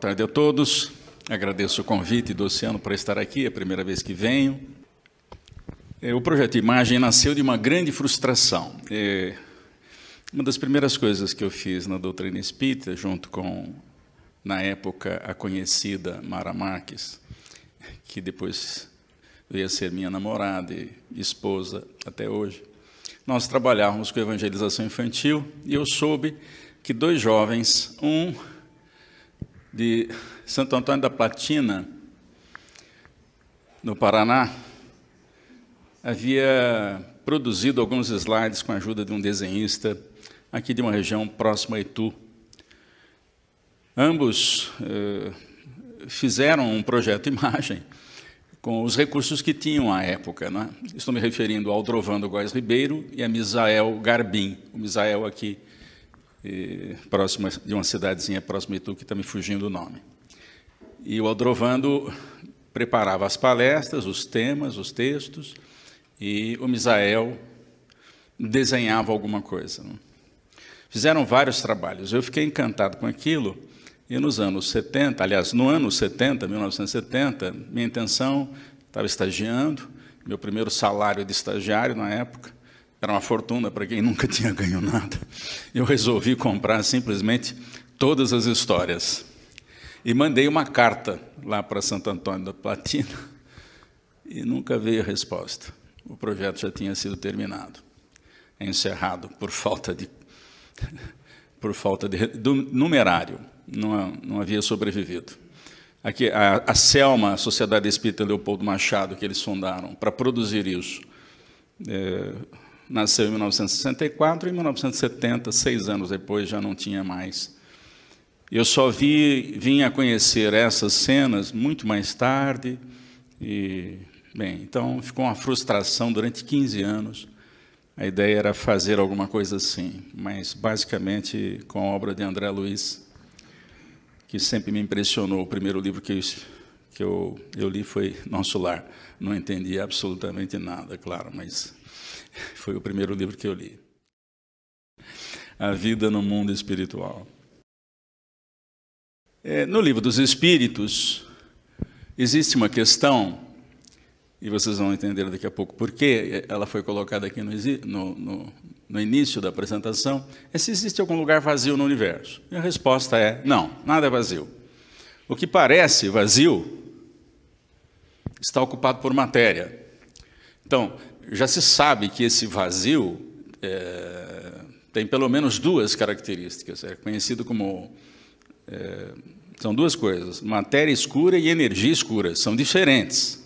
Boa tarde a todos. Agradeço o convite do Oceano para estar aqui, é a primeira vez que venho. É, o projeto Imagem nasceu de uma grande frustração. É, uma das primeiras coisas que eu fiz na doutrina espírita, junto com, na época, a conhecida Mara Marques, que depois veio a ser minha namorada e esposa até hoje, nós trabalhávamos com evangelização infantil e eu soube que dois jovens, um de Santo Antônio da Platina, no Paraná, havia produzido alguns slides com a ajuda de um desenhista aqui de uma região próxima a Itu. Ambos eh, fizeram um projeto imagem com os recursos que tinham à época. Né? Estou me referindo ao Drovando Góes Ribeiro e a Misael Garbim. O Misael aqui e, próxima de uma cidadezinha próxima de Tu, que está me fugindo o nome. E o Aldrovando preparava as palestras, os temas, os textos, e o Misael desenhava alguma coisa. Né? Fizeram vários trabalhos. Eu fiquei encantado com aquilo. E nos anos 70, aliás, no ano 70, 1970, minha intenção, estava estagiando, meu primeiro salário de estagiário na época, era uma fortuna para quem nunca tinha ganho nada. Eu resolvi comprar simplesmente todas as histórias. E mandei uma carta lá para Santo Antônio da Platina e nunca veio a resposta. O projeto já tinha sido terminado, é encerrado por falta de por falta de do numerário, não, não havia sobrevivido. Aqui a, a Selma, a Sociedade Espírita Leopoldo Machado que eles fundaram para produzir isso. É, Nasceu em 1964 e em 1970, seis anos depois, já não tinha mais. Eu só vi, vim a conhecer essas cenas muito mais tarde. E, bem, então ficou uma frustração durante 15 anos. A ideia era fazer alguma coisa assim, mas basicamente com a obra de André Luiz, que sempre me impressionou. O primeiro livro que eu, que eu, eu li foi Nosso Lar. Não entendi absolutamente nada, claro, mas foi o primeiro livro que eu li. A Vida no Mundo Espiritual. É, no livro dos Espíritos, existe uma questão, e vocês vão entender daqui a pouco por que ela foi colocada aqui no, no, no, no início da apresentação: é se existe algum lugar vazio no universo. E a resposta é: não, nada é vazio. O que parece vazio está ocupado por matéria. Então, já se sabe que esse vazio é, tem pelo menos duas características. É conhecido como. É, são duas coisas: matéria escura e energia escura. São diferentes.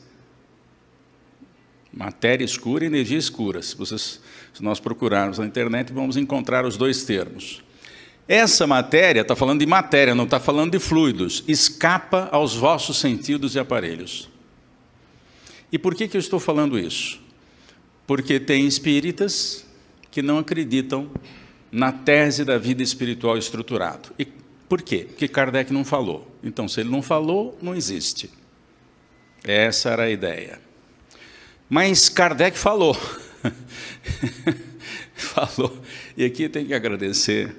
Matéria escura e energia escura. Se, vocês, se nós procurarmos na internet, vamos encontrar os dois termos. Essa matéria, está falando de matéria, não está falando de fluidos, escapa aos vossos sentidos e aparelhos. E por que, que eu estou falando isso? Porque tem espíritas que não acreditam na tese da vida espiritual estruturada. E por quê? Porque Kardec não falou. Então, se ele não falou, não existe. Essa era a ideia. Mas Kardec falou. falou. E aqui tem que agradecer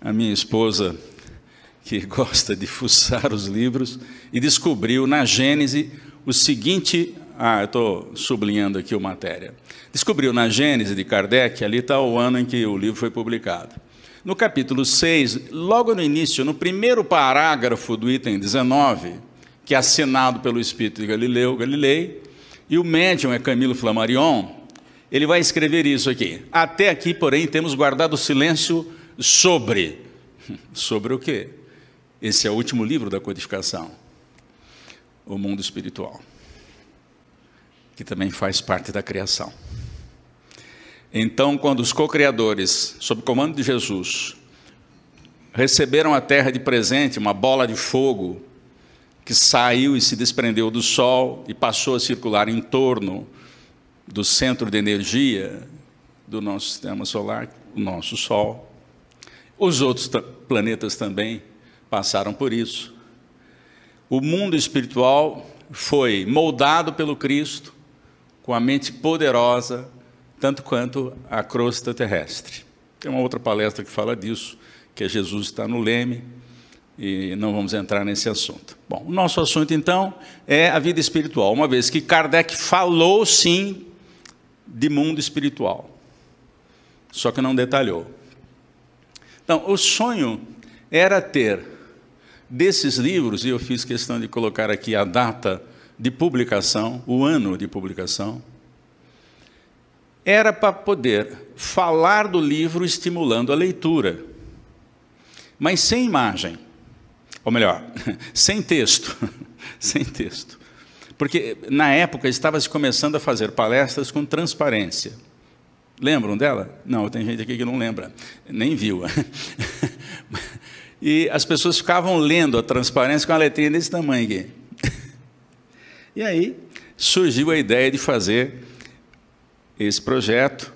a minha esposa, que gosta de fuçar os livros, e descobriu na Gênese o seguinte ah, eu estou sublinhando aqui o matéria. Descobriu na Gênese de Kardec, ali está o ano em que o livro foi publicado. No capítulo 6, logo no início, no primeiro parágrafo do item 19, que é assinado pelo espírito de Galileu Galilei, e o médium é Camilo Flammarion, ele vai escrever isso aqui. Até aqui, porém, temos guardado silêncio sobre. Sobre o quê? Esse é o último livro da codificação, O Mundo Espiritual que também faz parte da criação. Então, quando os co-criadores, sob comando de Jesus, receberam a terra de presente, uma bola de fogo que saiu e se desprendeu do Sol e passou a circular em torno do centro de energia do nosso sistema solar, o nosso Sol. Os outros planetas também passaram por isso. O mundo espiritual foi moldado pelo Cristo, com a mente poderosa, tanto quanto a crosta terrestre. Tem uma outra palestra que fala disso, que é Jesus está no leme, e não vamos entrar nesse assunto. Bom, o nosso assunto então é a vida espiritual, uma vez que Kardec falou sim de mundo espiritual, só que não detalhou. Então, o sonho era ter desses livros, e eu fiz questão de colocar aqui a data de publicação, o ano de publicação, era para poder falar do livro estimulando a leitura, mas sem imagem, ou melhor, sem texto, sem texto, porque na época estava se começando a fazer palestras com transparência. Lembram dela? Não, tem gente aqui que não lembra, nem viu. e as pessoas ficavam lendo a transparência com a letrinha desse tamanho aqui. E aí surgiu a ideia de fazer esse projeto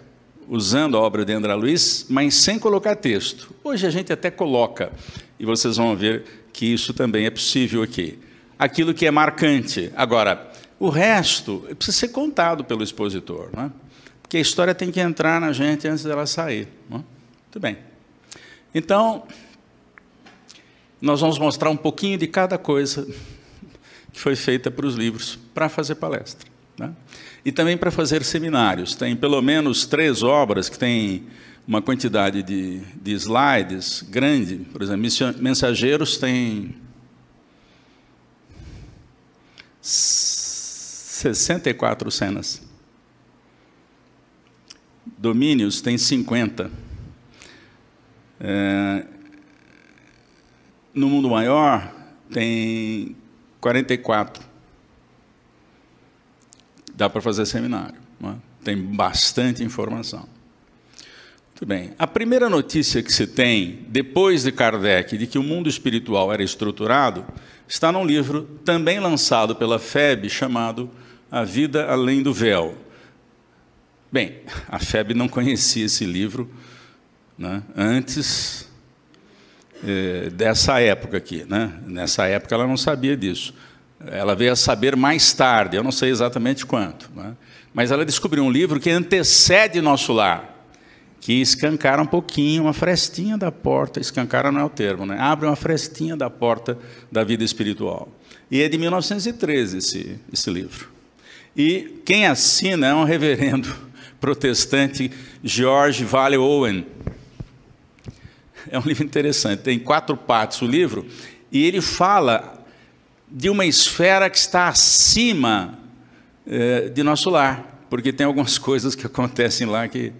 usando a obra de André Luiz, mas sem colocar texto. Hoje a gente até coloca, e vocês vão ver que isso também é possível aqui. Aquilo que é marcante. Agora, o resto precisa ser contado pelo expositor, não é? porque a história tem que entrar na gente antes dela sair. Não é? Muito bem. Então, nós vamos mostrar um pouquinho de cada coisa que foi feita para os livros, para fazer palestra. Né? E também para fazer seminários. Tem pelo menos três obras que têm uma quantidade de, de slides grande. Por exemplo, Mensageiros tem 64 cenas. Domínios tem 50. É, no mundo maior tem 44. Dá para fazer seminário, é? tem bastante informação. Muito bem. A primeira notícia que se tem, depois de Kardec, de que o mundo espiritual era estruturado, está num livro também lançado pela FEB, chamado A Vida Além do Véu. Bem, a FEB não conhecia esse livro né, antes eh, dessa época aqui. Né? Nessa época ela não sabia disso. Ela veio a saber mais tarde, eu não sei exatamente quanto. Né? Mas ela descobriu um livro que antecede nosso lar, que escancara um pouquinho, uma frestinha da porta, escancara não é o termo, né? abre uma frestinha da porta da vida espiritual. E é de 1913 esse, esse livro. E quem assina é um reverendo protestante, George Vale Owen, é um livro interessante. Tem quatro partes o livro, e ele fala de uma esfera que está acima eh, de nosso lar, porque tem algumas coisas que acontecem lá que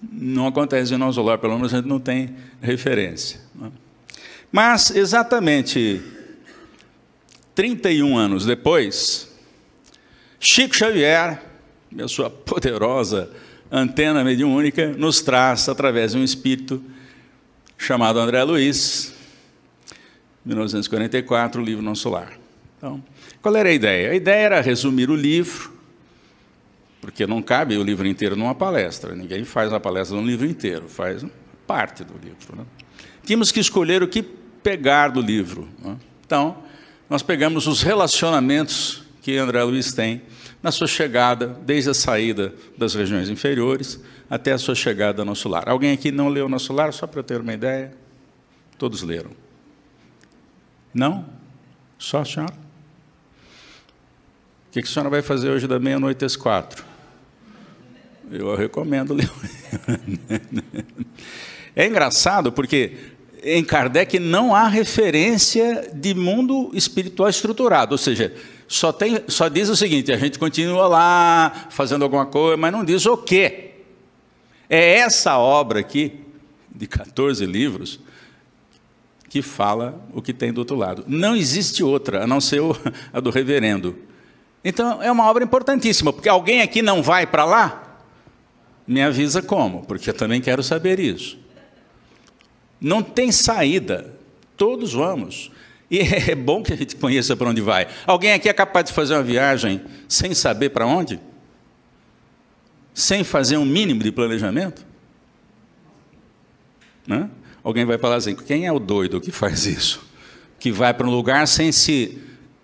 não acontecem em nosso lar, pelo menos a gente não tem referência. Né? Mas, exatamente 31 anos depois, Chico Xavier, minha sua poderosa Antena Mediúnica nos traz através de um espírito chamado André Luiz, 1944, o livro Não Solar. Então, qual era a ideia? A ideia era resumir o livro, porque não cabe o livro inteiro numa palestra. Ninguém faz a palestra num livro inteiro, faz parte do livro. Né? Tínhamos que escolher o que pegar do livro. Né? Então, nós pegamos os relacionamentos que André Luiz tem na sua chegada, desde a saída das regiões inferiores até a sua chegada ao nosso lar. Alguém aqui não leu o nosso lar, só para ter uma ideia? Todos leram. Não? Só a senhora? O que a senhora vai fazer hoje da meia-noite às quatro? Eu recomendo ler. é engraçado porque em Kardec não há referência de mundo espiritual estruturado, ou seja, só, tem, só diz o seguinte: a gente continua lá fazendo alguma coisa, mas não diz o quê. É essa obra aqui, de 14 livros, que fala o que tem do outro lado. Não existe outra, a não ser a do reverendo. Então, é uma obra importantíssima, porque alguém aqui não vai para lá? Me avisa como, porque eu também quero saber isso. Não tem saída. Todos vamos. E é bom que a gente conheça para onde vai. Alguém aqui é capaz de fazer uma viagem sem saber para onde? Sem fazer um mínimo de planejamento? Né? Alguém vai falar assim: quem é o doido que faz isso? Que vai para um lugar sem se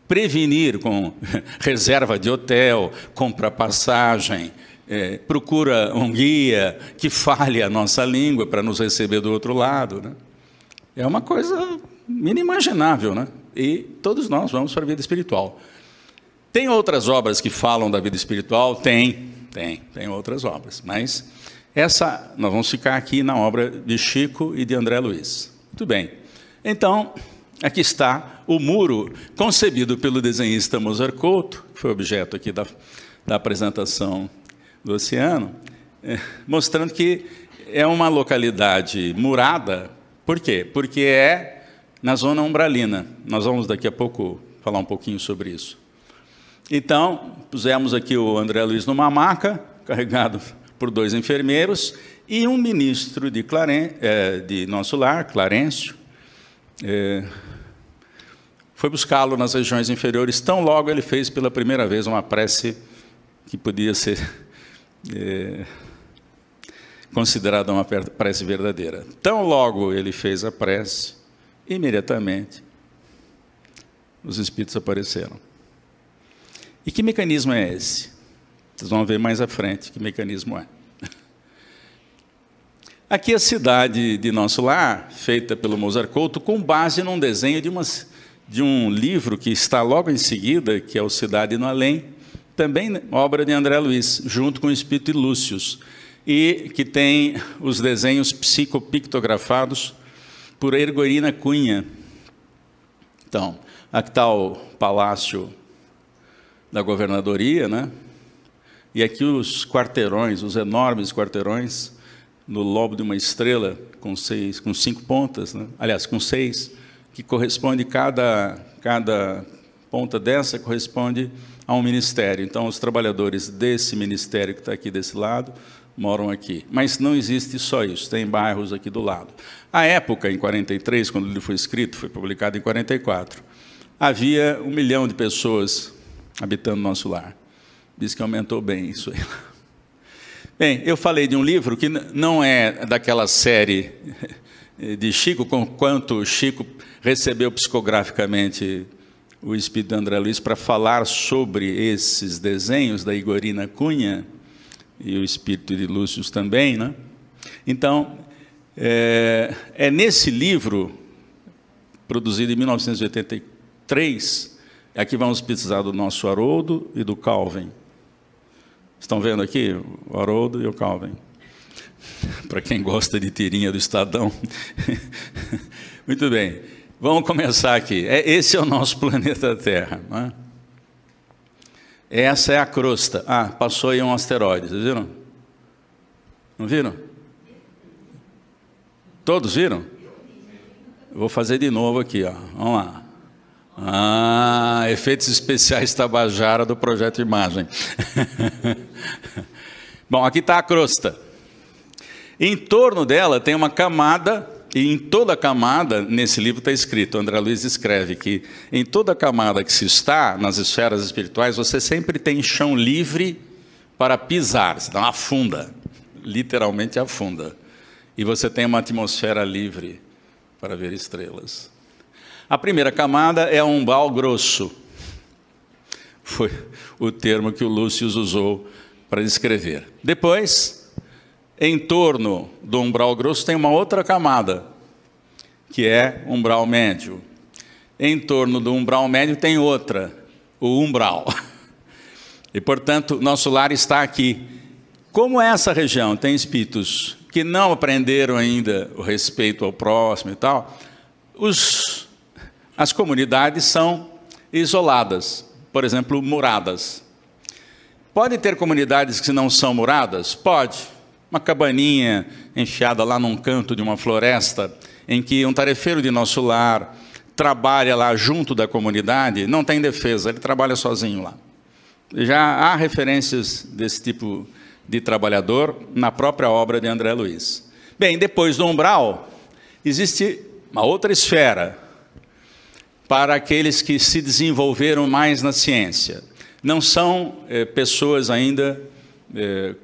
prevenir com reserva de hotel, compra passagem, é, procura um guia que fale a nossa língua para nos receber do outro lado. Né? É uma coisa inimaginável, né? E todos nós vamos para a vida espiritual. Tem outras obras que falam da vida espiritual? Tem, tem, tem outras obras. Mas essa, nós vamos ficar aqui na obra de Chico e de André Luiz. Muito bem. Então, aqui está o muro concebido pelo desenhista Mozart Couto, que foi objeto aqui da, da apresentação do oceano, é, mostrando que é uma localidade murada. Por quê? Porque é na zona umbralina. Nós vamos daqui a pouco falar um pouquinho sobre isso. Então, pusemos aqui o André Luiz numa maca, carregado por dois enfermeiros, e um ministro de, Claren, é, de nosso lar, Clarencio, é, foi buscá-lo nas regiões inferiores. Tão logo ele fez pela primeira vez uma prece que podia ser é, considerada uma prece verdadeira. Tão logo ele fez a prece, imediatamente os espíritos apareceram. E que mecanismo é esse? Vocês vão ver mais à frente que mecanismo é. Aqui é a cidade de nosso lar, feita pelo Mozart Couto, com base num desenho de, umas, de um livro que está logo em seguida, que é o Cidade no Além, também obra de André Luiz, junto com o Espírito Lúcius e que tem os desenhos psicopictografados por Ergorina Cunha. Então, aqui está o Palácio da Governadoria, né? E aqui os quarteirões, os enormes quarteirões, no lobo de uma estrela, com, seis, com cinco pontas, né? aliás, com seis, que corresponde, cada, cada ponta dessa corresponde a um ministério. Então, os trabalhadores desse ministério que está aqui desse lado moram aqui. Mas não existe só isso, tem bairros aqui do lado. A época, em 43, quando ele foi escrito, foi publicado em 44, havia um milhão de pessoas habitando nosso lar. Diz que aumentou bem isso aí. Bem, eu falei de um livro que não é daquela série eh, de Chico, com quanto Chico recebeu psicograficamente o espírito André Luiz para falar sobre esses desenhos da Igorina Cunha e o espírito de Lúcio também, né? Então, é, é nesse livro, produzido em 1983, que vamos precisar do nosso Haroldo e do Calvin. Estão vendo aqui o Haroldo e o Calvin? para quem gosta de tirinha do Estadão. Muito bem. Vamos começar aqui. É, esse é o nosso planeta Terra. Né? Essa é a crosta. Ah, passou aí um asteroide, vocês viram? Não viram? Todos viram? Vou fazer de novo aqui, ó. vamos lá. Ah, efeitos especiais Tabajara do Projeto Imagem. Bom, aqui está a crosta. Em torno dela tem uma camada e em toda camada, nesse livro está escrito, André Luiz escreve que em toda camada que se está, nas esferas espirituais, você sempre tem chão livre para pisar, senão afunda, literalmente afunda. E você tem uma atmosfera livre para ver estrelas. A primeira camada é um bal grosso. Foi o termo que o Lúcio usou para descrever. Depois, em torno do umbral grosso tem uma outra camada, que é umbral médio. Em torno do umbral médio tem outra, o umbral. E, portanto, nosso lar está aqui. Como é essa região tem espíritos que não aprenderam ainda o respeito ao próximo e tal, os, as comunidades são isoladas, por exemplo, muradas. Pode ter comunidades que não são muradas? Pode uma cabaninha enfiada lá num canto de uma floresta, em que um tarefeiro de nosso lar trabalha lá junto da comunidade, não tem defesa, ele trabalha sozinho lá. Já há referências desse tipo de trabalhador na própria obra de André Luiz. Bem, depois do umbral, existe uma outra esfera para aqueles que se desenvolveram mais na ciência. Não são é, pessoas ainda é,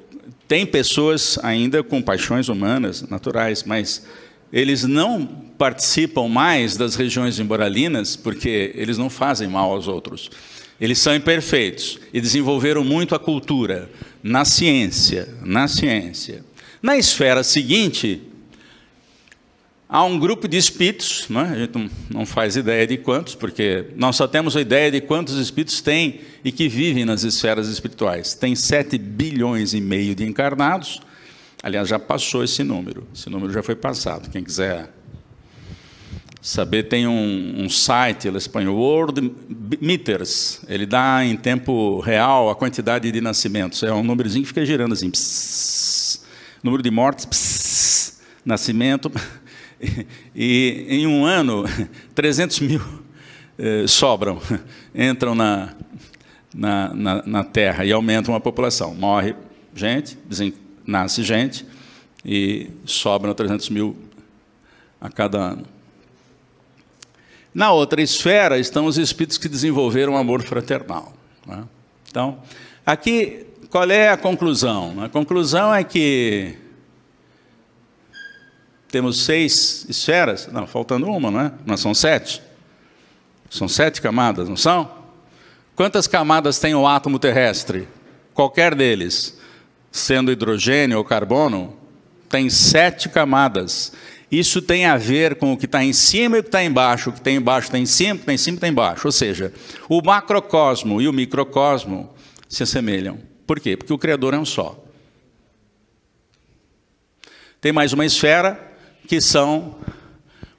tem pessoas ainda com paixões humanas, naturais, mas eles não participam mais das regiões imboralinas porque eles não fazem mal aos outros. Eles são imperfeitos e desenvolveram muito a cultura na ciência, na ciência. Na esfera seguinte, Há um grupo de espíritos, né? a gente não faz ideia de quantos, porque nós só temos a ideia de quantos espíritos tem e que vivem nas esferas espirituais. Tem 7 bilhões e meio de encarnados. Aliás, já passou esse número. Esse número já foi passado. Quem quiser saber, tem um, um site, ele é espanhol, World Meters. Ele dá em tempo real a quantidade de nascimentos. É um númerozinho que fica girando assim. Psss. Número de mortes, psss. nascimento. E em um ano, 300 mil eh, sobram, entram na, na, na, na, terra e aumentam a população. Morre gente, nasce gente e sobram 300 mil a cada ano. Na outra esfera estão os espíritos que desenvolveram amor fraternal. Né? Então, aqui, qual é a conclusão? A conclusão é que temos seis esferas. Não, faltando uma, não é? Mas são sete. São sete camadas, não são? Quantas camadas tem o átomo terrestre? Qualquer deles, sendo hidrogênio ou carbono, tem sete camadas. Isso tem a ver com o que está em cima e o que está embaixo, o que tem embaixo está em cima, o que está em cima está embaixo. Ou seja, o macrocosmo e o microcosmo se assemelham. Por quê? Porque o Criador é um só. Tem mais uma esfera, que são,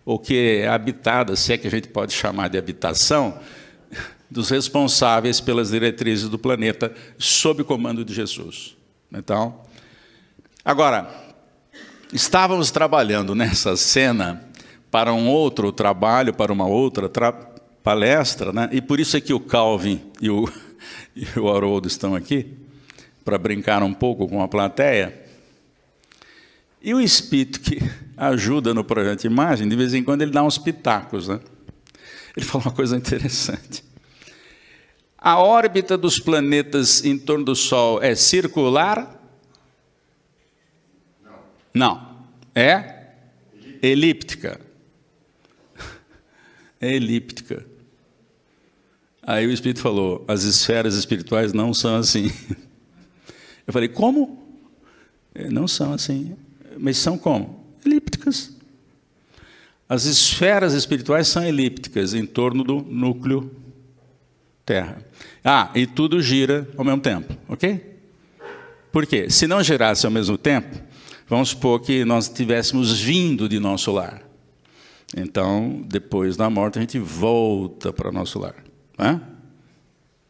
ou que é habitada, se é que a gente pode chamar de habitação, dos responsáveis pelas diretrizes do planeta sob o comando de Jesus. Então, agora, estávamos trabalhando nessa cena para um outro trabalho, para uma outra palestra, né? e por isso é que o Calvin e o, e o Haroldo estão aqui, para brincar um pouco com a plateia. E o espírito que ajuda no projeto de imagem, de vez em quando ele dá uns pitacos. Né? Ele falou uma coisa interessante. A órbita dos planetas em torno do Sol é circular? Não. Não. É? Elíptica. É elíptica. Aí o Espírito falou: as esferas espirituais não são assim. Eu falei: como? É, não são assim. Mas são como? elípticas. As esferas espirituais são elípticas em torno do núcleo Terra. Ah, e tudo gira ao mesmo tempo, ok? Por quê? Se não girasse ao mesmo tempo, vamos supor que nós tivéssemos vindo de nosso lar. Então, depois da morte, a gente volta para nosso lar.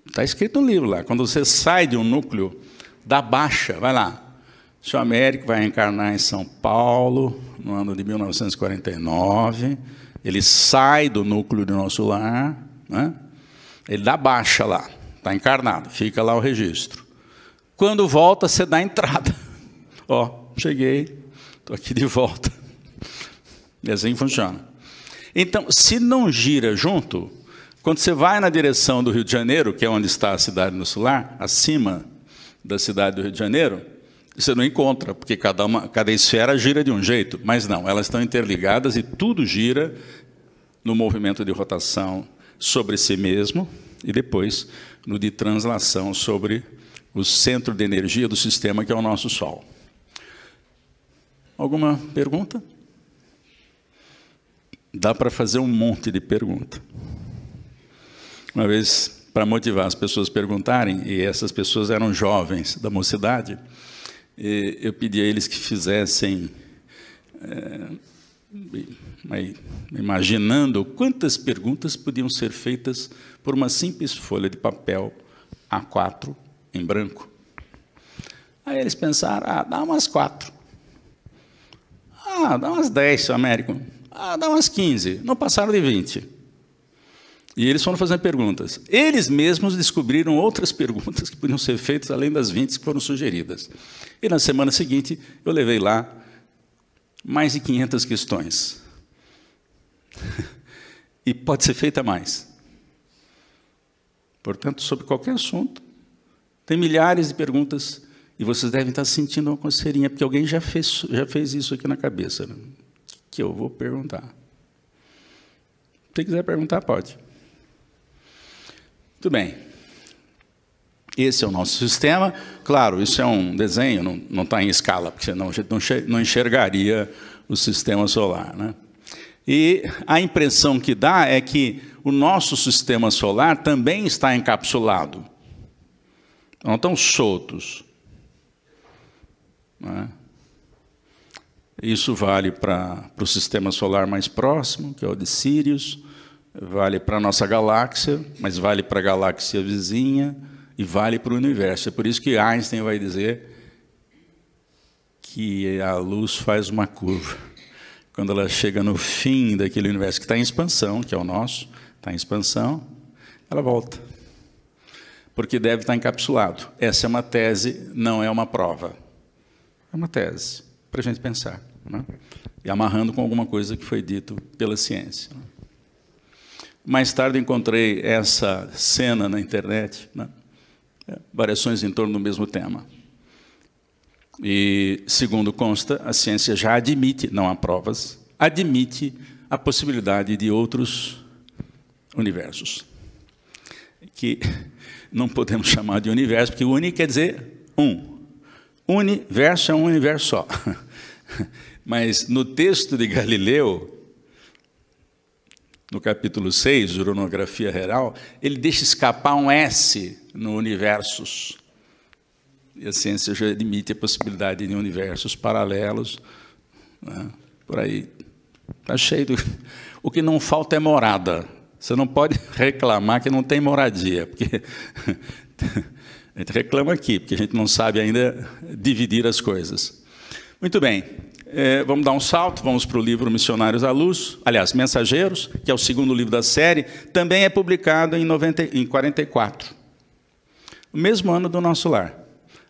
Está escrito no livro lá. Quando você sai de um núcleo, dá baixa, vai lá, Américo vai encarnar em São Paulo no ano de 1949. Ele sai do núcleo do nosso lar, né? ele dá baixa lá, está encarnado, fica lá o registro. Quando volta, você dá entrada. Ó, cheguei, estou aqui de volta. E assim funciona. Então, se não gira junto, quando você vai na direção do Rio de Janeiro, que é onde está a cidade do lar, acima da cidade do Rio de Janeiro, você não encontra, porque cada, uma, cada esfera gira de um jeito, mas não, elas estão interligadas e tudo gira no movimento de rotação sobre si mesmo e depois no de translação sobre o centro de energia do sistema que é o nosso Sol. Alguma pergunta? Dá para fazer um monte de pergunta. Uma vez, para motivar as pessoas a perguntarem, e essas pessoas eram jovens da mocidade, eu pedi a eles que fizessem, é, imaginando quantas perguntas podiam ser feitas por uma simples folha de papel A4 em branco. Aí eles pensaram, ah, dá umas quatro. Ah, dá umas dez, Américo. Ah, dá umas quinze. Não passaram de vinte. E eles foram fazendo perguntas. Eles mesmos descobriram outras perguntas que podiam ser feitas além das 20 que foram sugeridas. E na semana seguinte, eu levei lá mais de 500 questões. e pode ser feita mais. Portanto, sobre qualquer assunto, tem milhares de perguntas e vocês devem estar sentindo uma coceirinha, porque alguém já fez, já fez isso aqui na cabeça. Né? Que eu vou perguntar. Se quiser perguntar, pode. Muito bem. Esse é o nosso sistema. Claro, isso é um desenho, não, está em escala, porque senão a gente não enxergaria o sistema solar. Né? E a impressão que dá é que o nosso sistema solar também está encapsulado. Não estão soltos. Né? Isso vale para o sistema solar mais próximo, que é o de Sirius, vale para a nossa galáxia, mas vale para a galáxia vizinha e vale para o universo. É por isso que Einstein vai dizer que a luz faz uma curva. Quando ela chega no fim daquele universo que está em expansão, que é o nosso, está em expansão, ela volta. Porque deve estar tá encapsulado. Essa é uma tese, não é uma prova. É uma tese, para a gente pensar. Né? E amarrando com alguma coisa que foi dito pela ciência. Né? Mais tarde encontrei essa cena na internet, né? É, variações em torno do mesmo tema. E, segundo consta, a ciência já admite, não há provas, admite a possibilidade de outros universos. Que não podemos chamar de universo, porque uni quer dizer um. Universo é um universo só. Mas no texto de Galileu, no capítulo 6, Uronografia Real, ele deixa escapar um S no universos. E a ciência já admite a possibilidade de universos paralelos, né? por aí. Está cheio do... O que não falta é morada. Você não pode reclamar que não tem moradia, porque a gente reclama aqui, porque a gente não sabe ainda dividir as coisas. Muito bem. É, vamos dar um salto, vamos para o livro Missionários à Luz, aliás, Mensageiros, que é o segundo livro da série, também é publicado em, 1944, 44, o mesmo ano do Nosso Lar,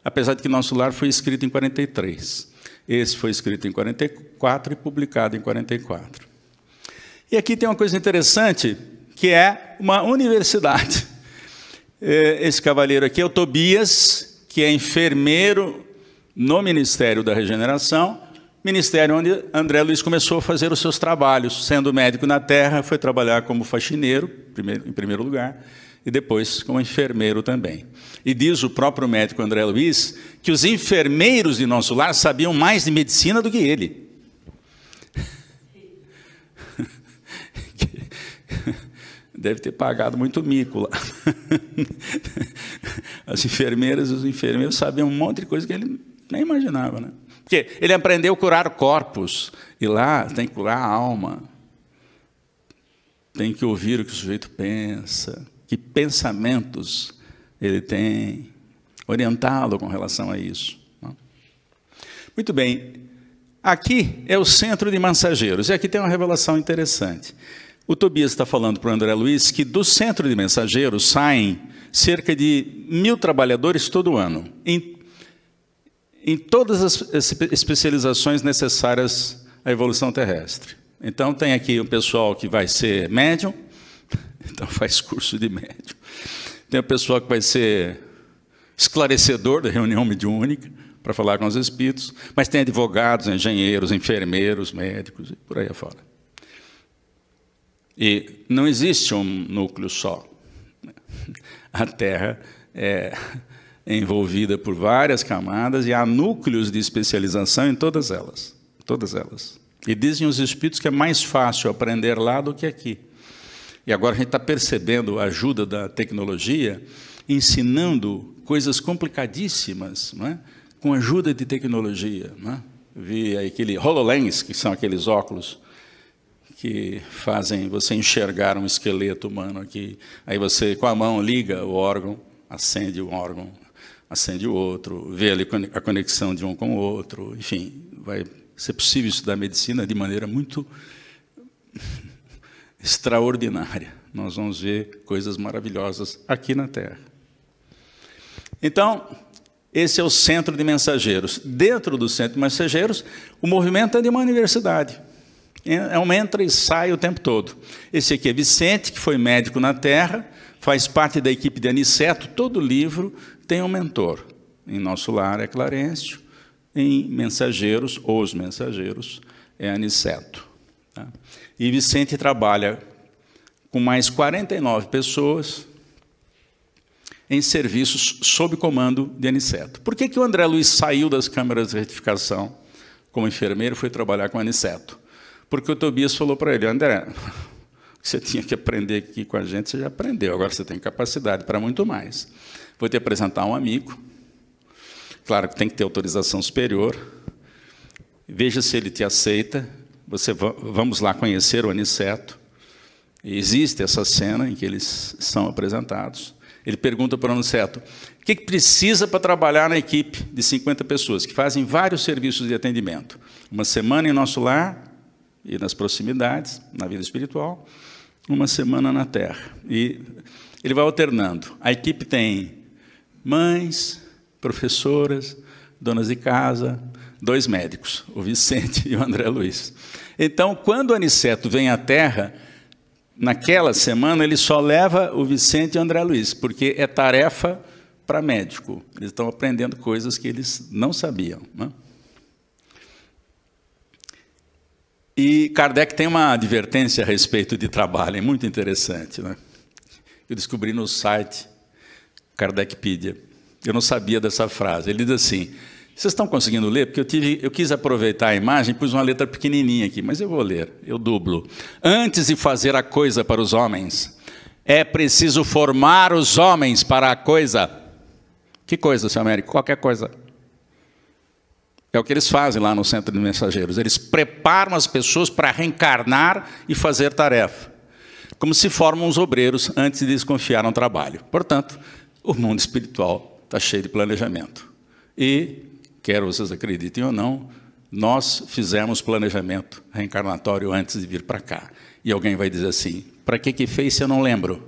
apesar de que Nosso Lar foi escrito em 43. Esse foi escrito em 44 e publicado em 44. E aqui tem uma coisa interessante, que é uma universidade. É, esse cavalheiro aqui é o Tobias, que é enfermeiro no Ministério da Regeneração, Ministério onde André Luiz começou a fazer os seus trabalhos. Sendo médico na terra, foi trabalhar como faxineiro, primeiro, em primeiro lugar, e depois como enfermeiro também. E diz o próprio médico André Luiz que os enfermeiros de nosso lar sabiam mais de medicina do que ele. Deve ter pagado muito mico lá. As enfermeiras e os enfermeiros sabiam um monte de coisa que ele nem imaginava, né? Porque ele aprendeu a curar corpos, e lá tem que curar a alma. Tem que ouvir o que o sujeito pensa, que pensamentos ele tem, orientá-lo com relação a isso. Né? Muito bem, aqui é o centro de mensageiros, e aqui tem uma revelação interessante. O Tobias está falando para o André Luiz que do centro de mensageiros saem cerca de mil trabalhadores todo ano, em em todas as especializações necessárias à evolução terrestre. Então, tem aqui um pessoal que vai ser médium, então faz curso de médium. Tem o um pessoal que vai ser esclarecedor da reunião mediúnica, para falar com os espíritos, mas tem advogados, engenheiros, enfermeiros, médicos e por aí afora. E não existe um núcleo só. A Terra é envolvida por várias camadas e há núcleos de especialização em todas elas, todas elas. E dizem os espíritos que é mais fácil aprender lá do que aqui. E agora a gente está percebendo a ajuda da tecnologia, ensinando coisas complicadíssimas, não é? com ajuda de tecnologia. Não é? Vi aquele HoloLens, que são aqueles óculos que fazem você enxergar um esqueleto humano aqui. Aí você, com a mão, liga o órgão, acende o órgão, acende o outro, vê ali a conexão de um com o outro, enfim, vai ser possível estudar medicina de maneira muito extraordinária. Nós vamos ver coisas maravilhosas aqui na Terra. Então, esse é o centro de mensageiros. Dentro do centro de mensageiros, o movimento é de uma universidade. É, é um entra e sai o tempo todo. Esse aqui é Vicente, que foi médico na Terra, faz parte da equipe de Aniceto, todo livro tem um mentor. Em nosso lar é Clarencio, em Mensageiros, Os Mensageiros, é Aniceto. Tá? E Vicente trabalha com mais 49 pessoas em serviços sob comando de Aniceto. Por que, que o André Luiz saiu das câmeras de retificação como enfermeiro e foi trabalhar com Aniceto? Porque o Tobias falou para ele, André, que você tinha que aprender aqui com a gente, você já aprendeu. Agora você tem capacidade para muito mais. Vou te apresentar um amigo. Claro que tem que ter autorização superior. Veja se ele te aceita. Você vamos lá conhecer o Aniceto. E existe essa cena em que eles são apresentados. Ele pergunta para o Aniceto: o que, que precisa para trabalhar na equipe de 50 pessoas que fazem vários serviços de atendimento? Uma semana em nosso lar e nas proximidades, na vida espiritual, uma semana na Terra. E ele vai alternando. A equipe tem mães, professoras, donas de casa, dois médicos, o Vicente e o André Luiz. Então, quando o Aniceto vem à Terra, naquela semana ele só leva o Vicente e o André Luiz, porque é tarefa para médico. Eles estão aprendendo coisas que eles não sabiam. Né? E Kardec tem uma advertência a respeito de trabalho, é muito interessante. Né? Eu descobri no site Kardecpedia. Eu não sabia dessa frase. Ele diz assim: vocês estão conseguindo ler? Porque eu, tive, eu quis aproveitar a imagem, pus uma letra pequenininha aqui, mas eu vou ler, eu dublo. Antes de fazer a coisa para os homens, é preciso formar os homens para a coisa. Que coisa, seu Américo? Qualquer coisa. É o que eles fazem lá no Centro de Mensageiros. Eles preparam as pessoas para reencarnar e fazer tarefa. Como se formam os obreiros antes de desconfiar no trabalho. Portanto, o mundo espiritual está cheio de planejamento. E, quero vocês acreditem ou não, nós fizemos planejamento reencarnatório antes de vir para cá. E alguém vai dizer assim: para que, que fez se eu não lembro?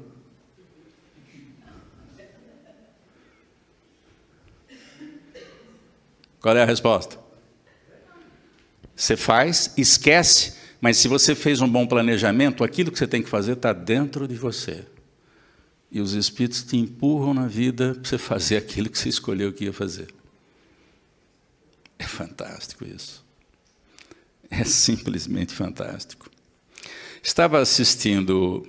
Qual é a resposta? Você faz, esquece, mas se você fez um bom planejamento, aquilo que você tem que fazer está dentro de você. E os espíritos te empurram na vida para você fazer aquilo que você escolheu que ia fazer. É fantástico isso. É simplesmente fantástico. Estava assistindo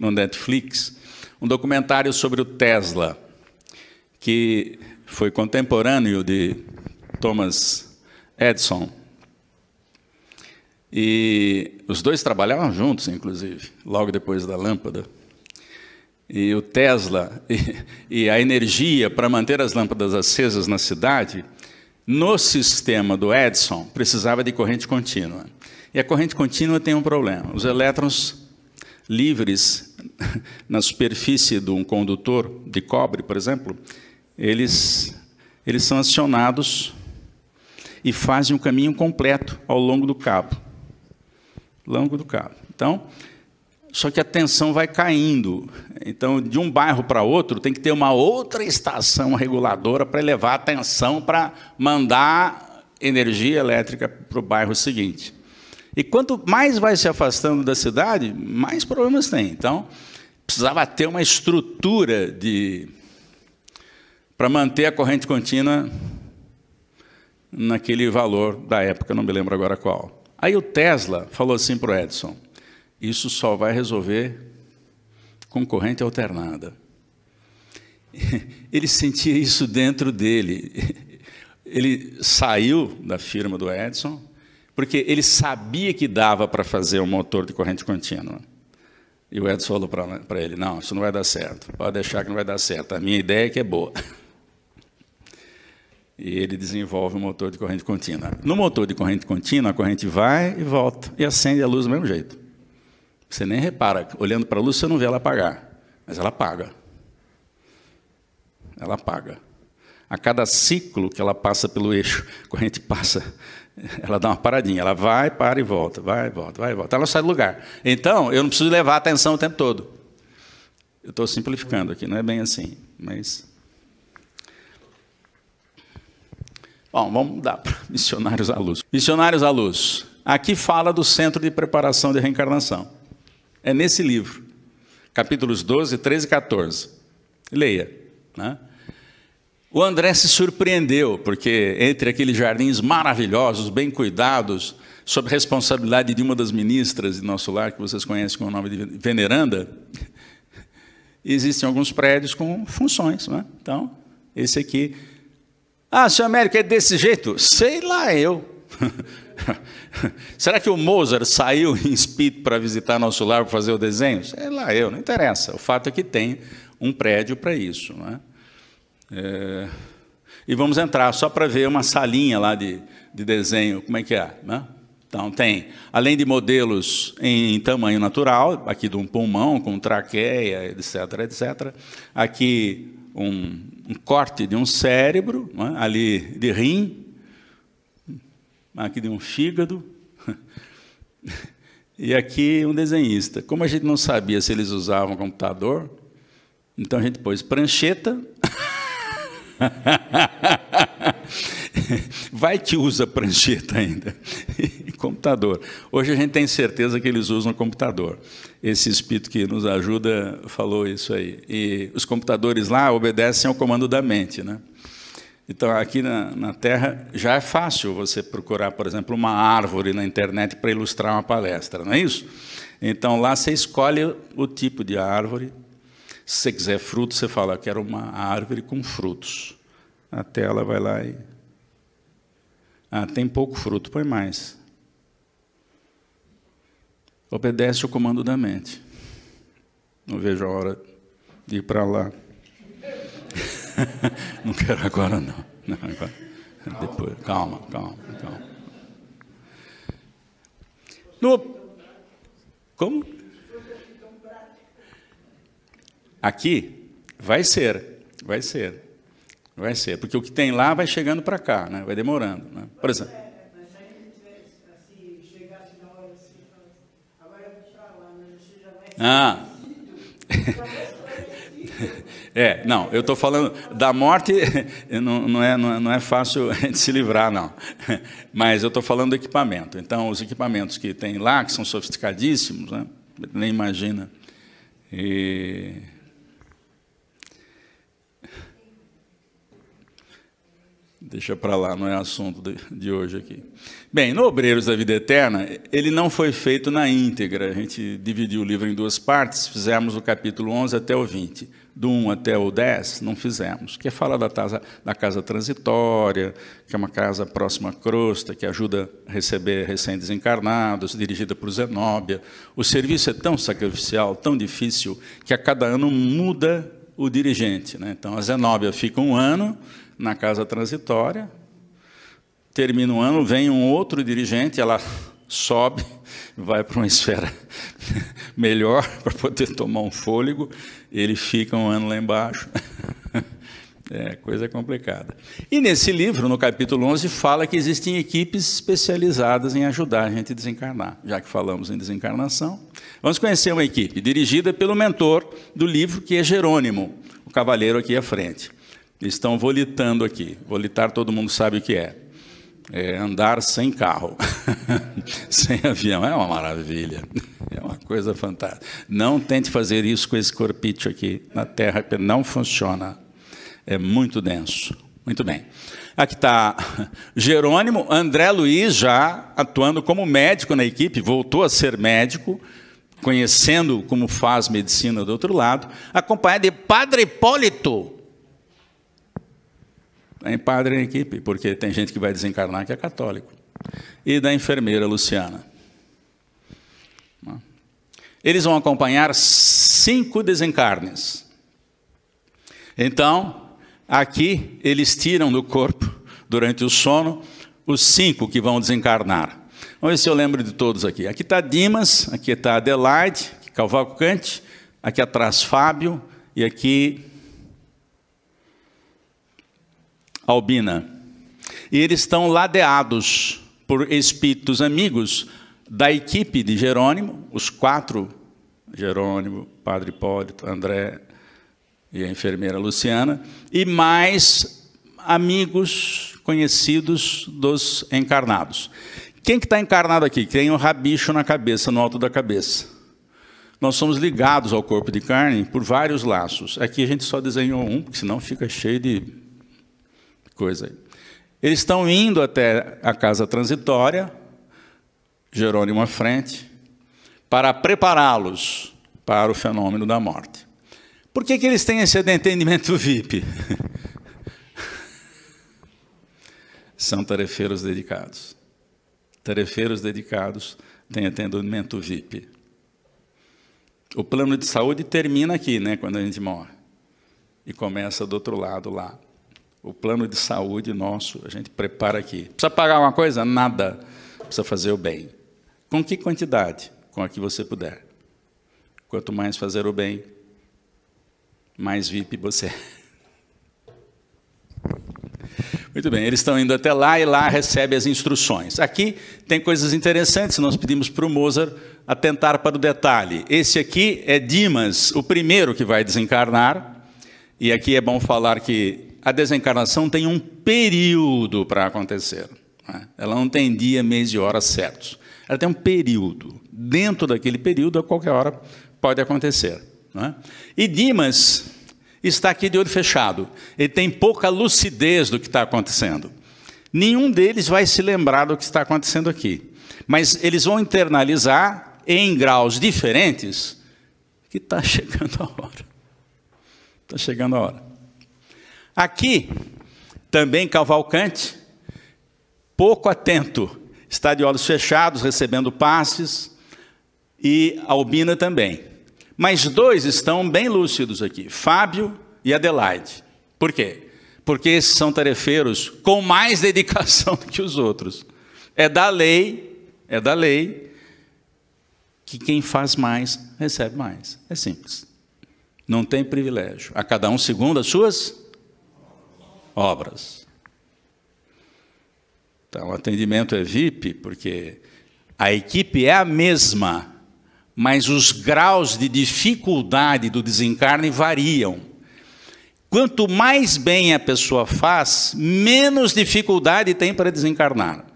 no Netflix um documentário sobre o Tesla, que foi contemporâneo de Thomas Edison. E os dois trabalhavam juntos, inclusive, logo depois da lâmpada. E o Tesla e, e a energia para manter as lâmpadas acesas na cidade, no sistema do Edison, precisava de corrente contínua. E a corrente contínua tem um problema: os elétrons livres na superfície de um condutor de cobre, por exemplo, eles, eles são acionados e fazem um caminho completo ao longo do cabo. Longo do cabo. Então, só que a tensão vai caindo. Então, de um bairro para outro, tem que ter uma outra estação reguladora para elevar a tensão para mandar energia elétrica para o bairro seguinte. E quanto mais vai se afastando da cidade, mais problemas tem. Então, precisava ter uma estrutura de para manter a corrente contínua naquele valor da época, não me lembro agora qual. Aí o Tesla falou assim para o Edison: Isso só vai resolver com corrente alternada. Ele sentia isso dentro dele. Ele saiu da firma do Edison porque ele sabia que dava para fazer um motor de corrente contínua. E o Edson falou para ele: Não, isso não vai dar certo. Pode deixar que não vai dar certo. A minha ideia é que é boa. e ele desenvolve o motor de corrente contínua. No motor de corrente contínua, a corrente vai e volta e acende a luz do mesmo jeito. Você nem repara, olhando para a luz você não vê ela apagar, mas ela apaga. Ela apaga. A cada ciclo que ela passa pelo eixo, a corrente passa, ela dá uma paradinha, ela vai, para e volta, vai, volta, vai, volta. Ela sai do lugar. Então, eu não preciso levar a atenção o tempo todo. Eu estou simplificando aqui, não é bem assim, mas Bom, vamos mudar para Missionários à Luz. Missionários à Luz. Aqui fala do Centro de Preparação de Reencarnação. É nesse livro, capítulos 12, 13 e 14. Leia. Né? O André se surpreendeu, porque entre aqueles jardins maravilhosos, bem cuidados, sob responsabilidade de uma das ministras de nosso lar, que vocês conhecem com o nome de Veneranda, existem alguns prédios com funções. Né? Então, esse aqui ah, senhor Américo, é desse jeito? Sei lá eu. Será que o Mozart saiu em espírito para visitar nosso lar para fazer o desenho? Sei lá eu, não interessa. O fato é que tem um prédio para isso. Não é? é... E vamos entrar só para ver uma salinha lá de, de desenho, como é que é. Né? Então, tem, além de modelos em, em tamanho natural, aqui de um pulmão, com traqueia, etc., etc., aqui um, um corte de um cérebro, é? ali de rim, aqui de um fígado, e aqui um desenhista. Como a gente não sabia se eles usavam computador, então a gente pôs prancheta. Vai que usa prancheta ainda. E computador. Hoje a gente tem certeza que eles usam computador. Esse espírito que nos ajuda falou isso aí. E os computadores lá obedecem ao comando da mente, né? Então, aqui na, na Terra já é fácil você procurar, por exemplo, uma árvore na internet para ilustrar uma palestra, não é isso? Então, lá você escolhe o tipo de árvore. Se você quiser frutos, você fala, quero uma árvore com frutos. A tela vai lá e ah, tem pouco fruto, põe mais. Obedece o comando da mente. Não vejo a hora de ir para lá. não quero agora, não. não agora. Depois. Calma, calma, calma. No... Como? Aqui vai ser, vai ser. Vai ser, porque o que tem lá vai chegando para cá, né? vai demorando. Né? Por exemplo. Ah. É, não, eu estou falando da morte, não, não, é, não é, é fácil de se livrar, não. Mas eu estou falando do equipamento. Então, os equipamentos que tem lá, que são sofisticadíssimos, né? nem imagina. E Deixa para lá, não é assunto de hoje aqui. Bem, no Obreiros da Vida Eterna, ele não foi feito na íntegra. A gente dividiu o livro em duas partes, fizemos o capítulo 11 até o 20. Do 1 até o 10, não fizemos, que é fala da casa, da casa transitória, que é uma casa próxima à crosta, que ajuda a receber recém-desencarnados, dirigida por Zenóbia. O serviço é tão sacrificial, tão difícil, que a cada ano muda o dirigente. Né? Então, a Zenóbia fica um ano, na casa transitória. Termina o ano, vem um outro dirigente, ela sobe, vai para uma esfera melhor para poder tomar um fôlego, ele fica um ano lá embaixo. É, coisa complicada. E nesse livro, no capítulo 11, fala que existem equipes especializadas em ajudar a gente a desencarnar. Já que falamos em desencarnação, vamos conhecer uma equipe dirigida pelo mentor do livro, que é Jerônimo, o cavaleiro aqui à frente estão volitando aqui. Volitar todo mundo sabe o que é. É andar sem carro, sem avião, é uma maravilha, é uma coisa fantástica. Não tente fazer isso com esse corpite aqui na Terra, porque não funciona, é muito denso. Muito bem. Aqui está Jerônimo, André Luiz já atuando como médico na equipe, voltou a ser médico, conhecendo como faz medicina do outro lado, acompanhado de Padre Hipólito, é em padre em equipe, porque tem gente que vai desencarnar que é católico. E da enfermeira Luciana. Eles vão acompanhar cinco desencarnes. Então, aqui eles tiram do corpo, durante o sono, os cinco que vão desencarnar. Vamos então, ver se eu lembro de todos aqui. Aqui está Dimas, aqui está Adelaide, aqui aqui atrás Fábio e aqui albina. E eles estão ladeados por espíritos amigos da equipe de Jerônimo, os quatro, Jerônimo, Padre Hipólito, André e a enfermeira Luciana, e mais amigos conhecidos dos encarnados. Quem que está encarnado aqui? Tem um rabicho na cabeça, no alto da cabeça. Nós somos ligados ao corpo de carne por vários laços. Aqui a gente só desenhou um, porque senão fica cheio de coisa aí. Eles estão indo até a casa transitória, Jerônimo à frente, para prepará-los para o fenômeno da morte. Por que, que eles têm esse entendimento VIP? São tarefeiros dedicados. Tarefeiros dedicados têm atendimento VIP. O plano de saúde termina aqui, né, quando a gente morre, e começa do outro lado lá o plano de saúde nosso, a gente prepara aqui. Precisa pagar uma coisa? Nada. Precisa fazer o bem. Com que quantidade? Com a que você puder. Quanto mais fazer o bem, mais VIP você é. Muito bem, eles estão indo até lá e lá recebe as instruções. Aqui tem coisas interessantes, nós pedimos para o Mozart atentar para o detalhe. Esse aqui é Dimas, o primeiro que vai desencarnar, e aqui é bom falar que a desencarnação tem um período para acontecer. Né? Ela não tem dia, mês e hora certos. Ela tem um período. Dentro daquele período, a qualquer hora pode acontecer. Né? E Dimas está aqui de olho fechado. Ele tem pouca lucidez do que está acontecendo. Nenhum deles vai se lembrar do que está acontecendo aqui. Mas eles vão internalizar em graus diferentes que está chegando a hora. Está chegando a hora. Aqui, também Cavalcante, pouco atento, está de olhos fechados, recebendo passes, e Albina também. Mas dois estão bem lúcidos aqui, Fábio e Adelaide. Por quê? Porque esses são tarefeiros com mais dedicação do que os outros. É da lei, é da lei, que quem faz mais recebe mais. É simples. Não tem privilégio. A cada um segundo as suas obras. Então, o atendimento é VIP, porque a equipe é a mesma, mas os graus de dificuldade do desencarne variam. Quanto mais bem a pessoa faz, menos dificuldade tem para desencarnar.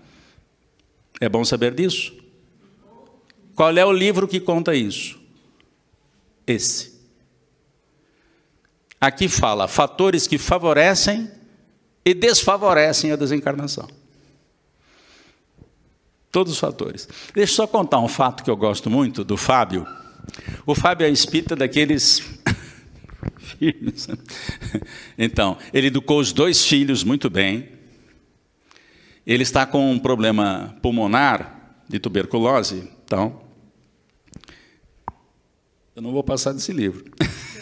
É bom saber disso? Qual é o livro que conta isso? Esse. Aqui fala fatores que favorecem e desfavorecem a desencarnação. Todos os fatores. Deixa eu só contar um fato que eu gosto muito do Fábio. O Fábio é espírita daqueles então, ele educou os dois filhos muito bem. Ele está com um problema pulmonar de tuberculose, então eu não vou passar desse livro.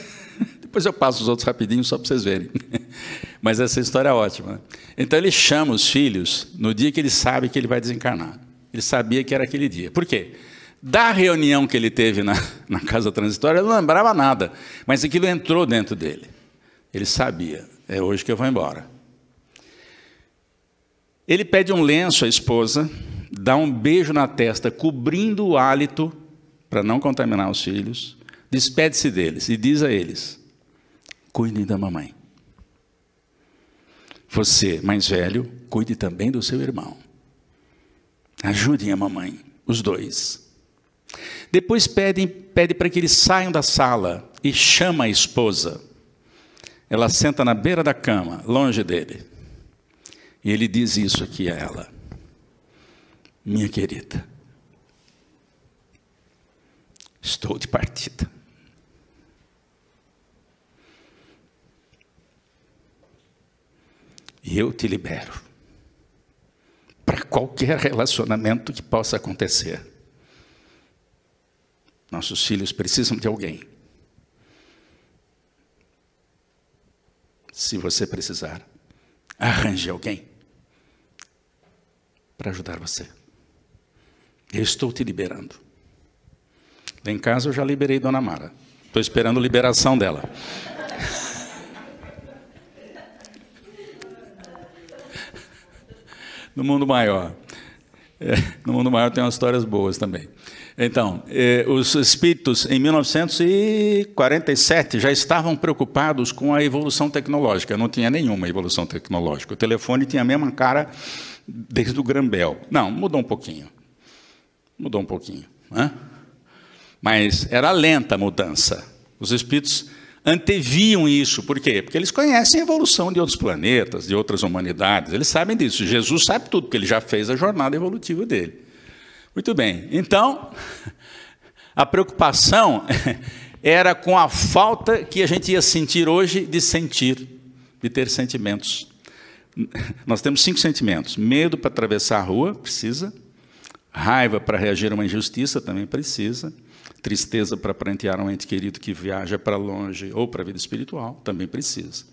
Depois eu passo os outros rapidinho só para vocês verem. Mas essa história é ótima. Então ele chama os filhos no dia que ele sabe que ele vai desencarnar. Ele sabia que era aquele dia. Por quê? Da reunião que ele teve na, na casa transitória, ele não lembrava nada, mas aquilo entrou dentro dele. Ele sabia, é hoje que eu vou embora. Ele pede um lenço à esposa, dá um beijo na testa, cobrindo o hálito para não contaminar os filhos, despede-se deles e diz a eles: cuidem da mamãe. Você, mais velho, cuide também do seu irmão. Ajudem a mamãe, os dois. Depois pede pede para que eles saiam da sala e chama a esposa. Ela senta na beira da cama, longe dele. E ele diz isso aqui a ela: Minha querida, estou de partida. e eu te libero para qualquer relacionamento que possa acontecer. Nossos filhos precisam de alguém. Se você precisar, arranje alguém para ajudar você. Eu estou te liberando. Lá em casa eu já liberei Dona Mara. Estou esperando a liberação dela. no mundo maior. É, no mundo maior tem umas histórias boas também. Então, é, os espíritos, em 1947, já estavam preocupados com a evolução tecnológica. Não tinha nenhuma evolução tecnológica. O telefone tinha a mesma cara desde o Grambel. Não, mudou um pouquinho. Mudou um pouquinho. Né? Mas era lenta a mudança. Os espíritos anteviam isso. Por quê? Porque eles conhecem a evolução de outros planetas, de outras humanidades. Eles sabem disso. Jesus sabe tudo, porque ele já fez a jornada evolutiva dele. Muito bem. Então, a preocupação era com a falta que a gente ia sentir hoje de sentir, de ter sentimentos. Nós temos cinco sentimentos: medo para atravessar a rua, precisa. Raiva para reagir a uma injustiça também precisa tristeza para prantear um ente querido que viaja para longe ou para a vida espiritual, também precisa.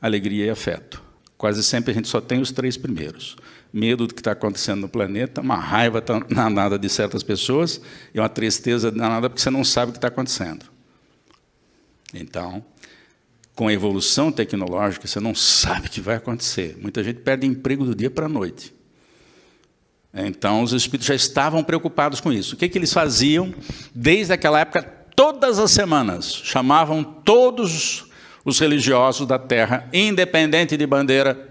Alegria e afeto. Quase sempre a gente só tem os três primeiros. Medo do que está acontecendo no planeta, uma raiva danada de certas pessoas e uma tristeza danada porque você não sabe o que está acontecendo. Então, com a evolução tecnológica, você não sabe o que vai acontecer. Muita gente perde emprego do dia para a noite. Então, os espíritos já estavam preocupados com isso. O que, que eles faziam? Desde aquela época, todas as semanas, chamavam todos os religiosos da terra, independente de bandeira,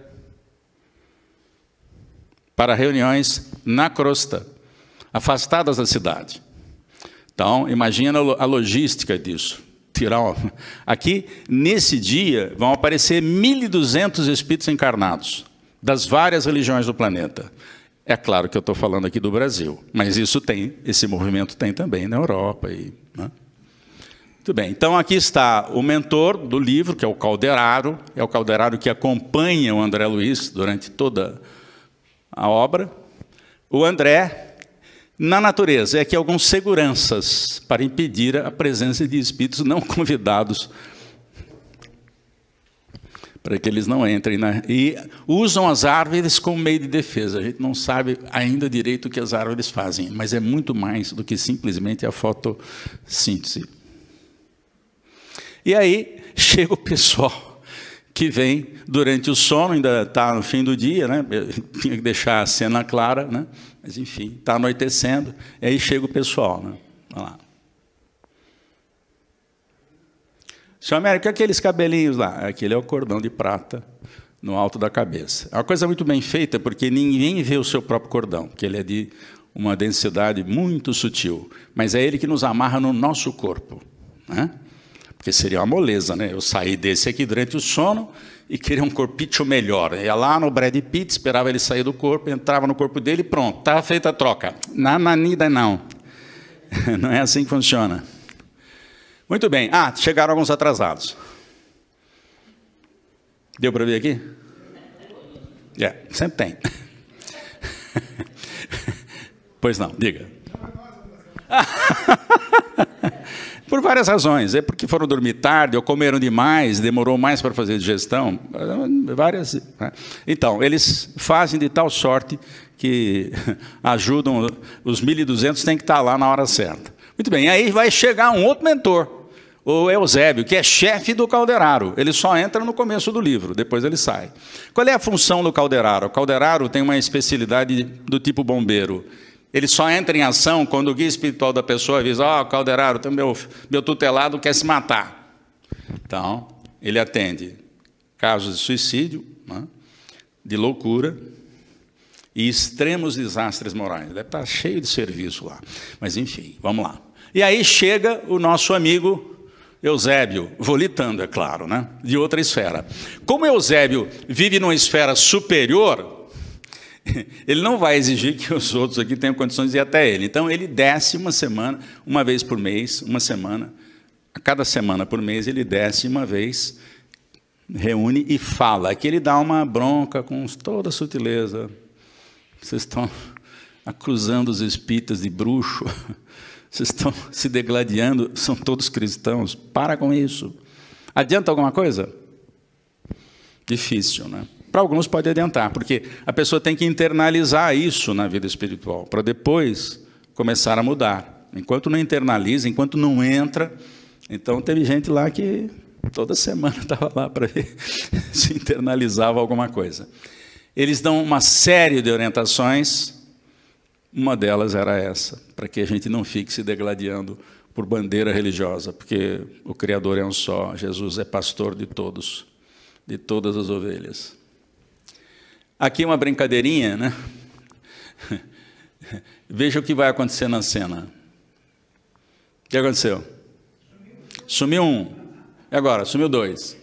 para reuniões na crosta, afastadas da cidade. Então, imagina a logística disso. Tirar aqui nesse dia vão aparecer 1200 espíritos encarnados das várias religiões do planeta. É claro que eu estou falando aqui do Brasil, mas isso tem, esse movimento tem também na Europa. E, né? Muito bem, então aqui está o mentor do livro, que é o Calderaro, é o Calderaro que acompanha o André Luiz durante toda a obra. O André, na natureza, é que alguns seguranças para impedir a presença de espíritos não convidados para que eles não entrem. Né? E usam as árvores como meio de defesa. A gente não sabe ainda direito o que as árvores fazem, mas é muito mais do que simplesmente a fotossíntese. E aí chega o pessoal que vem durante o sono, ainda está no fim do dia, né? tinha que deixar a cena clara, né? mas enfim, está anoitecendo, e aí chega o pessoal. Né? Olha lá. Seu Américo, aqueles cabelinhos lá? Aquele é o cordão de prata no alto da cabeça. É uma coisa muito bem feita, porque ninguém vê o seu próprio cordão, que ele é de uma densidade muito sutil. Mas é ele que nos amarra no nosso corpo. Né? Porque seria uma moleza, né? Eu saí desse aqui durante o sono e queria um corpício melhor. Ia lá no Brad Pitt, esperava ele sair do corpo, entrava no corpo dele pronto, estava tá feita a troca. Na nanida, não. Não é assim que funciona. Muito bem. Ah, chegaram alguns atrasados. Deu para ver aqui? É, yeah, sempre tem. pois não, diga. Por várias razões. É porque foram dormir tarde, ou comeram demais, demorou mais para fazer digestão. Várias. Né? Então, eles fazem de tal sorte que ajudam. Os 1.200 têm que estar tá lá na hora certa. Muito bem, aí vai chegar um outro mentor o Eusébio, que é chefe do calderaro. Ele só entra no começo do livro, depois ele sai. Qual é a função do calderaro? O calderaro tem uma especialidade do tipo bombeiro. Ele só entra em ação quando o guia espiritual da pessoa avisa: Ó, oh, calderaro, meu, meu tutelado quer se matar. Então, ele atende casos de suicídio, né, de loucura, e extremos desastres morais. Deve estar cheio de serviço lá. Mas enfim, vamos lá. E aí chega o nosso amigo Eusébio, volitando, é claro, né? de outra esfera. Como Eusébio vive numa esfera superior, ele não vai exigir que os outros aqui tenham condições de ir até ele. Então, ele desce uma semana, uma vez por mês, uma semana. A cada semana por mês, ele desce uma vez, reúne e fala. Aqui ele dá uma bronca com toda sutileza. Vocês estão acusando os espíritas de bruxo. vocês estão se degladiando, são todos cristãos. Para com isso. Adianta alguma coisa? Difícil, né? Para alguns pode adiantar, porque a pessoa tem que internalizar isso na vida espiritual, para depois começar a mudar. Enquanto não internaliza, enquanto não entra. Então, teve gente lá que toda semana estava lá para ver se internalizava alguma coisa. Eles dão uma série de orientações uma delas era essa, para que a gente não fique se degladiando por bandeira religiosa, porque o Criador é um só, Jesus é pastor de todos, de todas as ovelhas. Aqui uma brincadeirinha, né? Veja o que vai acontecer na cena. O que aconteceu? Sumiu um. E agora? Sumiu dois.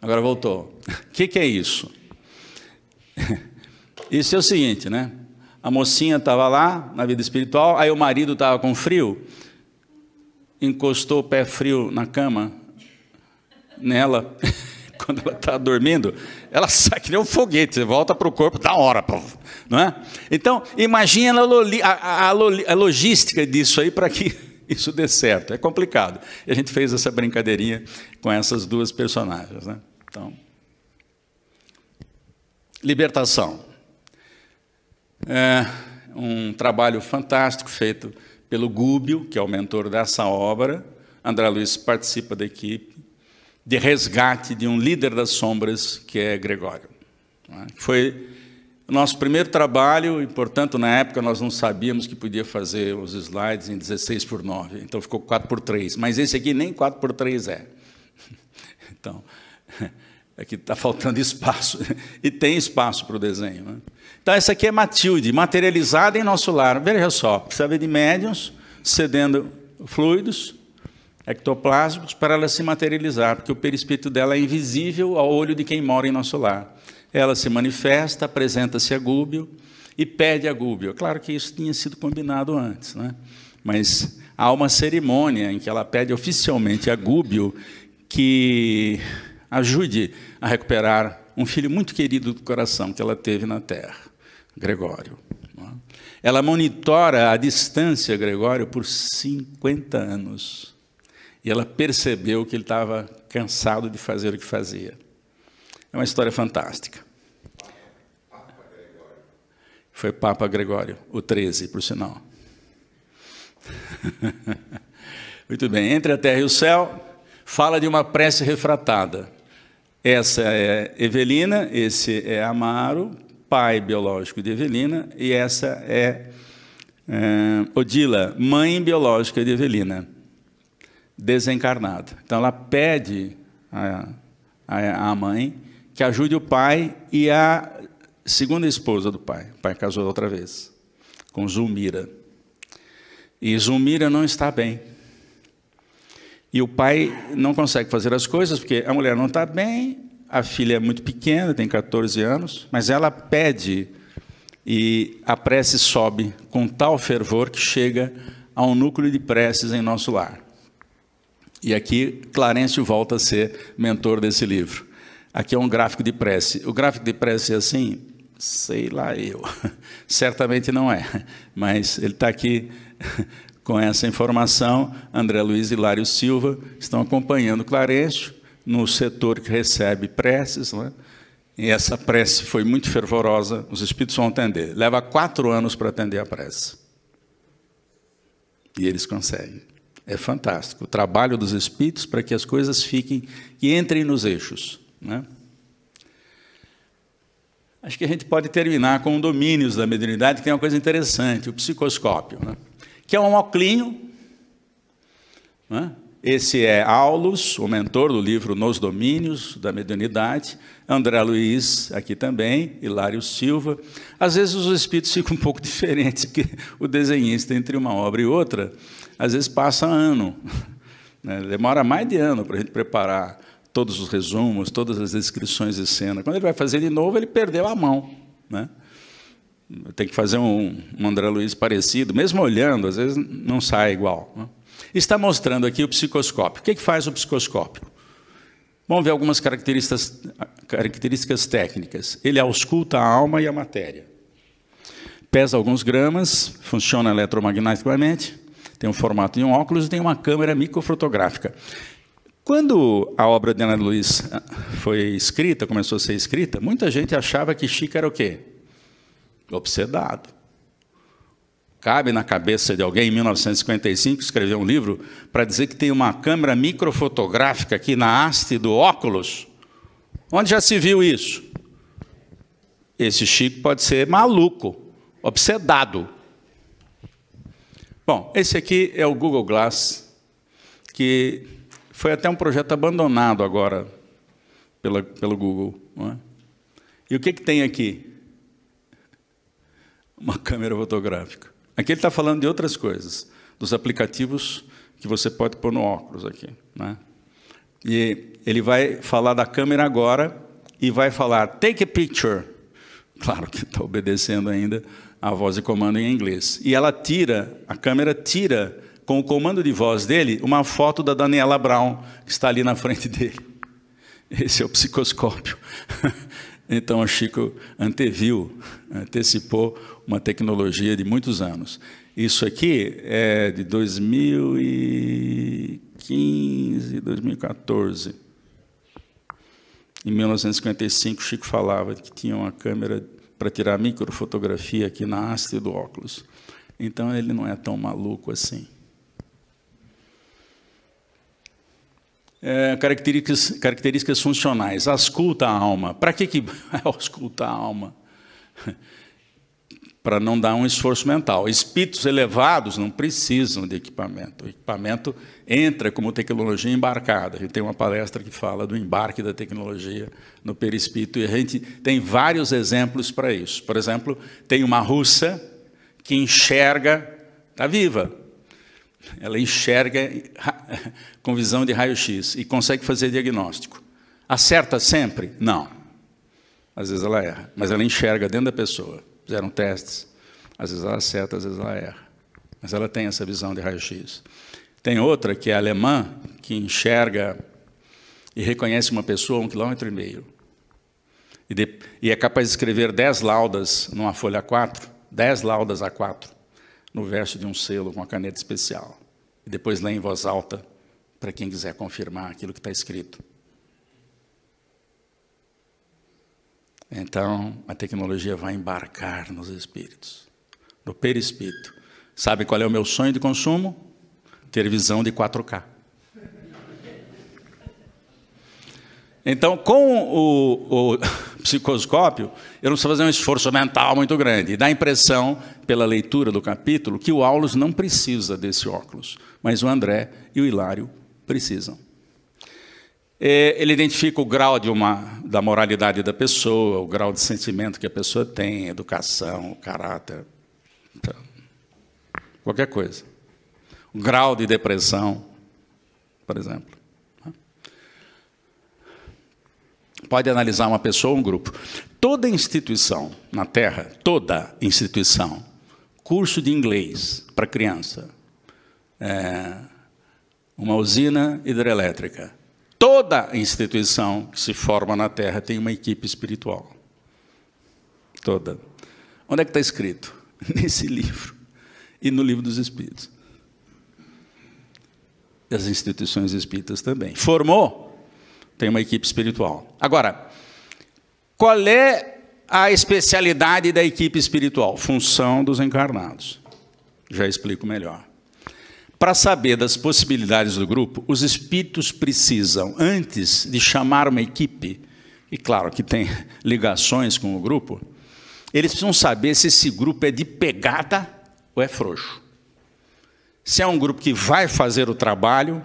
Agora voltou. O que, que é isso? Isso é o seguinte, né? a mocinha estava lá na vida espiritual, aí o marido estava com frio, encostou o pé frio na cama, nela, quando ela está dormindo, ela sai que nem um foguete, você volta para o corpo da hora, não é? Então, imagina a, a, a, a logística disso aí para que isso dê certo, é complicado. E a gente fez essa brincadeirinha com essas duas personagens, né? Então, libertação. É um trabalho fantástico feito pelo Gúbio, que é o mentor dessa obra. André Luiz participa da equipe de resgate de um líder das sombras, que é Gregório. É? Foi o nosso primeiro trabalho, e, portanto, na época nós não sabíamos que podia fazer os slides em 16 por 9, então ficou 4 por 3. Mas esse aqui nem 4 por 3 é. Então, é que está faltando espaço, e tem espaço para o desenho. Né? Então, essa aqui é Matilde, materializada em nosso lar. Veja só, precisa de médiums cedendo fluidos, ectoplásmicos, para ela se materializar, porque o perispírito dela é invisível ao olho de quem mora em nosso lar. Ela se manifesta, apresenta-se a Gúbio e pede a Gúbio. Claro que isso tinha sido combinado antes, né? mas há uma cerimônia em que ela pede oficialmente a Gúbio que ajude a recuperar um filho muito querido do coração que ela teve na Terra, Gregório. Ela monitora a distância Gregório por 50 anos. E ela percebeu que ele estava cansado de fazer o que fazia. É uma história fantástica. Foi Papa Gregório, o 13, por sinal. Muito bem, entre a terra e o céu, fala de uma prece refratada. Essa é Evelina, esse é Amaro, pai biológico de Evelina, e essa é, é Odila, mãe biológica de Evelina, desencarnada. Então ela pede a, a, a mãe que ajude o pai e a segunda esposa do pai. O pai casou outra vez, com Zulmira. E Zulmira não está bem. E o pai não consegue fazer as coisas porque a mulher não está bem, a filha é muito pequena, tem 14 anos, mas ela pede e a prece sobe com tal fervor que chega a um núcleo de preces em nosso lar. E aqui Clarencio volta a ser mentor desse livro. Aqui é um gráfico de prece. O gráfico de prece é assim, sei lá eu. Certamente não é, mas ele está aqui com essa informação, André Luiz e Hilário Silva estão acompanhando Claresto no setor que recebe preces. Né? E essa prece foi muito fervorosa, os espíritos vão atender. Leva quatro anos para atender a prece. E eles conseguem. É fantástico. O trabalho dos espíritos para que as coisas fiquem e entrem nos eixos. Né? Acho que a gente pode terminar com o domínios da mediunidade, que tem uma coisa interessante, o psicoscópio. Né? que é um oclinho. Né? Esse é Aulus, o mentor do livro Nos Domínios da Mediunidade, André Luiz aqui também, Hilário Silva. Às vezes os espíritos ficam um pouco diferentes, porque o desenhista, entre uma obra e outra, às vezes passa ano. Né? Demora mais de ano para a gente preparar todos os resumos, todas as descrições de cena. Quando ele vai fazer de novo, ele perdeu a mão. Né? Tem que fazer um, um André Luiz parecido, mesmo olhando, às vezes não sai igual. Né? Está mostrando aqui o psicoscópio. O que, é que faz o psicoscópio? Vamos ver algumas características, características técnicas. Ele ausculta a alma e a matéria. Pesa alguns gramas, funciona eletromagneticamente, tem o um formato de um óculos e tem uma câmera microfotográfica. Quando a obra de Ana Luiz ah, foi escrita, começou a ser escrita, muita gente achava que Chico era o quê? obsedado. Cabe na cabeça de alguém, em 1955, escrever um livro para dizer que tem uma câmera microfotográfica aqui na haste do óculos. Onde já se viu isso? Esse Chico pode ser maluco, obsedado. Bom, esse aqui é o Google Glass, que foi até um projeto abandonado agora pela, pelo Google. É? E o que, que tem aqui? uma câmera fotográfica. Aqui ele está falando de outras coisas, dos aplicativos que você pode pôr no óculos aqui. Né? E ele vai falar da câmera agora e vai falar take a picture. Claro que está obedecendo ainda a voz de comando em inglês. E ela tira, a câmera tira com o comando de voz dele uma foto da Daniela Brown que está ali na frente dele. Esse é o psicoscópio. Então, o Chico anteviu, antecipou uma tecnologia de muitos anos. Isso aqui é de 2015, 2014. Em 1955, Chico falava que tinha uma câmera para tirar microfotografia aqui na haste do óculos. Então, ele não é tão maluco assim. é, características, características funcionais. Ausculta a alma. Para que, que ausculta a alma? Para não dar um esforço mental. Espíritos elevados não precisam de equipamento. O equipamento entra como tecnologia embarcada. A gente tem uma palestra que fala do embarque da tecnologia no perispírito e a gente tem vários exemplos para isso. Por exemplo, tem uma russa que enxerga, está viva, ela enxerga com visão de raio-x e consegue fazer diagnóstico. Acerta sempre? Não. Às vezes ela erra, mas ela enxerga dentro da pessoa. Fizeram testes. Às vezes ela acerta, às vezes ela erra. Mas ela tem essa visão de raio-x. Tem outra que é alemã, que enxerga e reconhece uma pessoa a um quilômetro e meio. E, de, e é capaz de escrever dez laudas numa folha A4, dez laudas A4, no verso de um selo com a caneta especial e depois lê em voz alta para quem quiser confirmar aquilo que está escrito. Então, a tecnologia vai embarcar nos espíritos, no perispírito. Sabe qual é o meu sonho de consumo? Ter visão de 4K. Então, com o, o psicoscópio, eu não preciso fazer um esforço mental muito grande. E dá a impressão, pela leitura do capítulo, que o Aulus não precisa desse óculos, mas o André e o Hilário precisam. É, ele identifica o grau de uma, da moralidade da pessoa, o grau de sentimento que a pessoa tem, educação, caráter, então, qualquer coisa. O grau de depressão, por exemplo. pode analisar uma pessoa ou um grupo. Toda instituição na Terra, toda instituição, curso de inglês para criança, é, uma usina hidrelétrica, toda instituição que se forma na Terra tem uma equipe espiritual. Toda. Onde é que está escrito? Nesse livro e no livro dos Espíritos. E as instituições espíritas também. Formou? tem uma equipe espiritual. Agora, qual é a especialidade da equipe espiritual? Função dos encarnados. Já explico melhor. Para saber das possibilidades do grupo, os espíritos precisam, antes de chamar uma equipe, e claro que tem ligações com o grupo, eles precisam saber se esse grupo é de pegada ou é frouxo. Se é um grupo que vai fazer o trabalho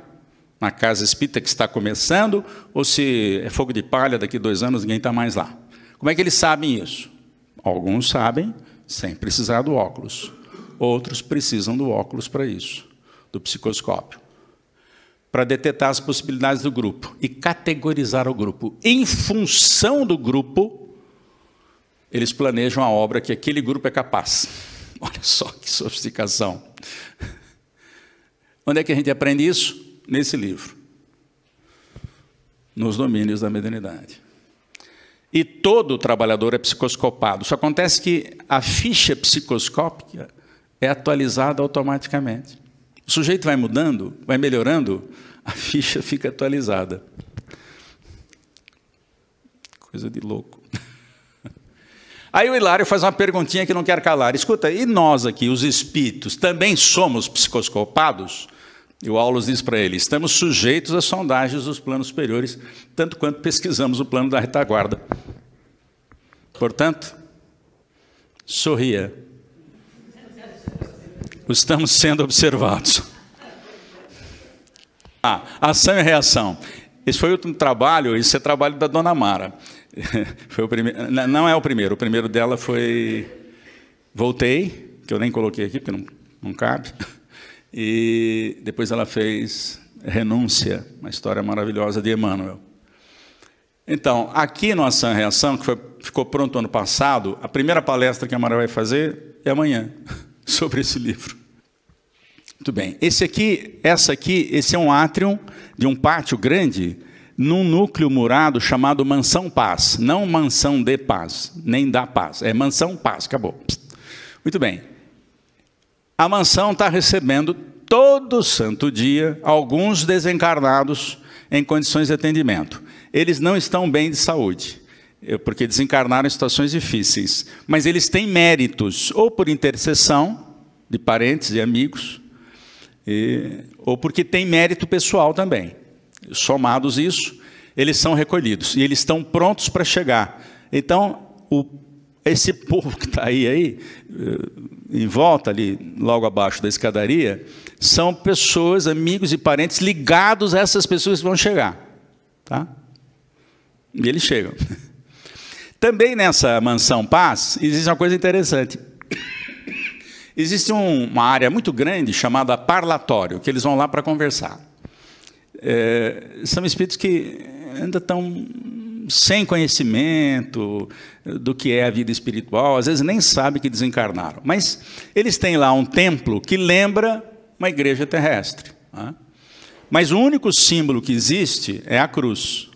na casa espírita que está começando, ou se é fogo de palha, daqui dois anos ninguém está mais lá. Como é que eles sabem isso? Alguns sabem sem precisar do óculos, outros precisam do óculos para isso, do psicoscópio, para detectar as possibilidades do grupo e categorizar o grupo. Em função do grupo, eles planejam a obra que aquele grupo é capaz. Olha só que sofisticação. Onde é que a gente aprende isso? nesse livro, nos domínios da modernidade. E todo trabalhador é psicoscopado. Só acontece que a ficha psicoscópica é atualizada automaticamente. O sujeito vai mudando, vai melhorando, a ficha fica atualizada. Coisa de louco. Aí o Hilário faz uma perguntinha que não quer calar. Escuta, e nós aqui, os espíritos, também somos psicoscopados? E o Aulus diz para ele: estamos sujeitos às sondagens dos planos superiores, tanto quanto pesquisamos o plano da retaguarda. Portanto, sorria. Estamos sendo observados. Ah, ação e reação. Esse foi o último trabalho, esse é trabalho da Dona Mara. Foi o primeiro, não é o primeiro, o primeiro dela foi Voltei, que eu nem coloquei aqui, porque não, não cabe. E depois ela fez Renúncia, uma história maravilhosa de Emmanuel. Então, aqui no Ação Reação, que foi, ficou pronto ano passado, a primeira palestra que a Mara vai fazer é amanhã, sobre esse livro. Muito bem. Esse aqui, essa aqui, esse é um átrio de um pátio grande, num núcleo murado chamado Mansão Paz. Não Mansão de Paz, nem da Paz. É Mansão Paz, acabou. Muito bem a mansão está recebendo todo santo dia alguns desencarnados em condições de atendimento. Eles não estão bem de saúde, eh, porque desencarnaram em situações difíceis, mas eles têm méritos, ou por intercessão de parentes e amigos, e, ou porque têm mérito pessoal também. Somados isso, eles são recolhidos e eles estão prontos para chegar. Então, o, esse povo que está aí, aí eh, em volta, ali logo abaixo da escadaria, são pessoas, amigos e parentes ligados a essas pessoas que vão chegar. Tá? E eles chegam. Também nessa mansão paz existe uma coisa interessante. Existe um, uma área muito grande chamada parlatório, que eles vão lá para conversar. É, são espíritos que ainda estão sem conhecimento do que é a vida espiritual, às vezes nem sabe que desencarnaram. Mas eles têm lá um templo que lembra uma igreja terrestre. Né? Mas o único símbolo que existe é a cruz.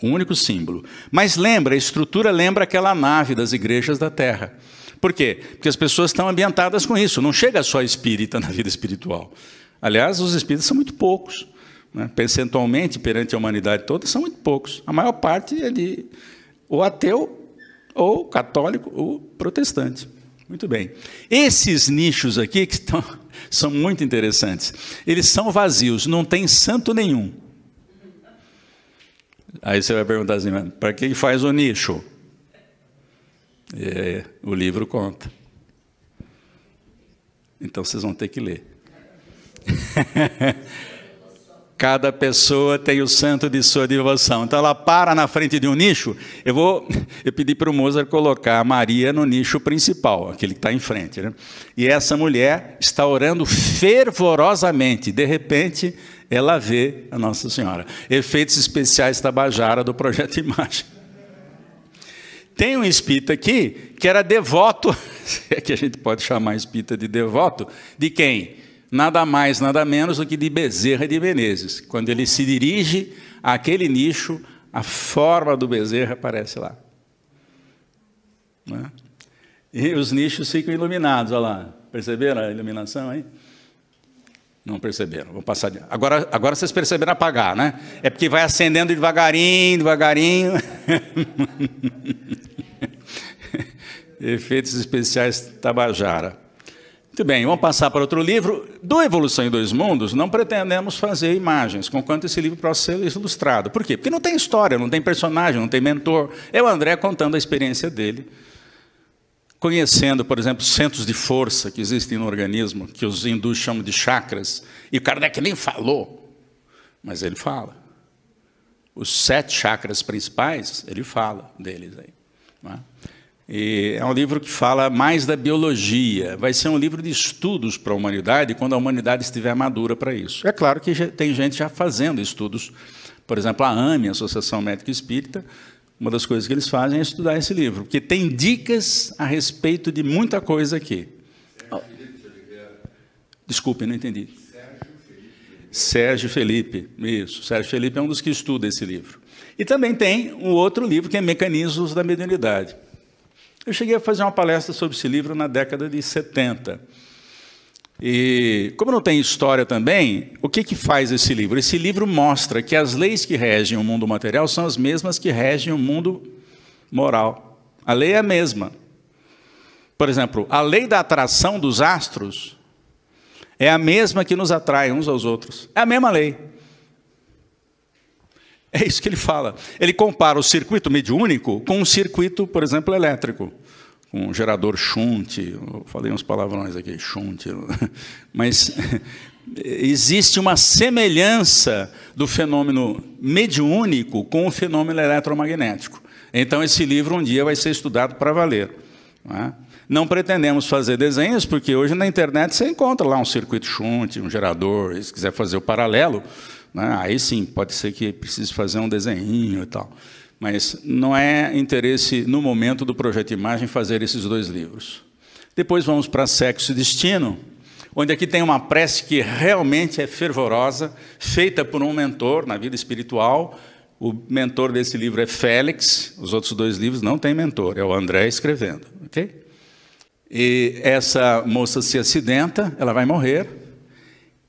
O único símbolo. Mas lembra, a estrutura lembra aquela nave das igrejas da terra. Por quê? Porque as pessoas estão ambientadas com isso. Não chega só espírita na vida espiritual. Aliás, os espíritos são muito poucos né, percentualmente perante a humanidade toda, são muito poucos. A maior parte é de ou ateu, ou católico, ou protestante. Muito bem. Esses nichos aqui que estão, são muito interessantes. Eles são vazios, não tem santo nenhum. Aí você vai perguntar assim, para quem faz o nicho? É, o livro conta. Então vocês vão ter que ler. Cada pessoa tem o santo de sua devoção. Então ela para na frente de um nicho. Eu vou, eu pedi para o Mozart colocar a Maria no nicho principal, aquele que está em frente. Né? E essa mulher está orando fervorosamente. De repente, ela vê a Nossa Senhora. Efeitos especiais Tabajara do projeto Imagem. Tem um espita aqui que era devoto, é que a gente pode chamar espírita de devoto, de quem? nada mais, nada menos do que de Bezerra de Menezes. Quando ele se dirige àquele nicho, a forma do Bezerra aparece lá. Né? E os nichos ficam iluminados, olha lá. Perceberam a iluminação aí? Não perceberam, vou passar. De... Agora, agora vocês perceberam apagar, né? É porque vai acendendo devagarinho, devagarinho. Efeitos especiais Tabajara. Muito bem, vamos passar para outro livro. Do Evolução em Dois Mundos, não pretendemos fazer imagens, conquanto esse livro possa ser ilustrado. Por quê? Porque não tem história, não tem personagem, não tem mentor. É o André contando a experiência dele, conhecendo, por exemplo, centros de força que existem no organismo, que os hindus chamam de chakras, e Kardec nem falou, mas ele fala. Os sete chakras principais, ele fala deles aí. Não é? E é um livro que fala mais da biologia. Vai ser um livro de estudos para a humanidade quando a humanidade estiver madura para isso. É claro que tem gente já fazendo estudos. Por exemplo, a AME, a Associação Médica Espírita, uma das coisas que eles fazem é estudar esse livro, porque tem dicas a respeito de muita coisa aqui. Desculpe, não entendi. Sérgio Felipe, isso. Sérgio Felipe é um dos que estuda esse livro. E também tem um outro livro que é Mecanismos da Mediunidade. Eu cheguei a fazer uma palestra sobre esse livro na década de 70. E como não tem história também, o que, que faz esse livro? Esse livro mostra que as leis que regem o mundo material são as mesmas que regem o mundo moral. A lei é a mesma. Por exemplo, a lei da atração dos astros é a mesma que nos atrai uns aos outros. É a mesma lei. É isso que ele fala. Ele compara o circuito mediúnico com um circuito, por exemplo, elétrico, com um gerador shunt. falei uns palavrões aqui, shunt. Mas existe uma semelhança do fenômeno mediúnico com o fenômeno eletromagnético. Então, esse livro um dia vai ser estudado para valer. Não, é? pretendemos fazer desenhos, porque hoje na internet você encontra lá um circuito shunt, um gerador, se quiser fazer o paralelo, né? Aí sim, pode ser que precise fazer um desenho e tal. Mas não é interesse, no momento do projeto de imagem, fazer esses dois livros. Depois vamos para Sexo e Destino, onde aqui tem uma prece que realmente é fervorosa, feita por um mentor na vida espiritual. O mentor desse livro é Félix, os outros dois livros não tem mentor, é o André escrevendo. Okay? E essa moça se acidenta, ela vai morrer,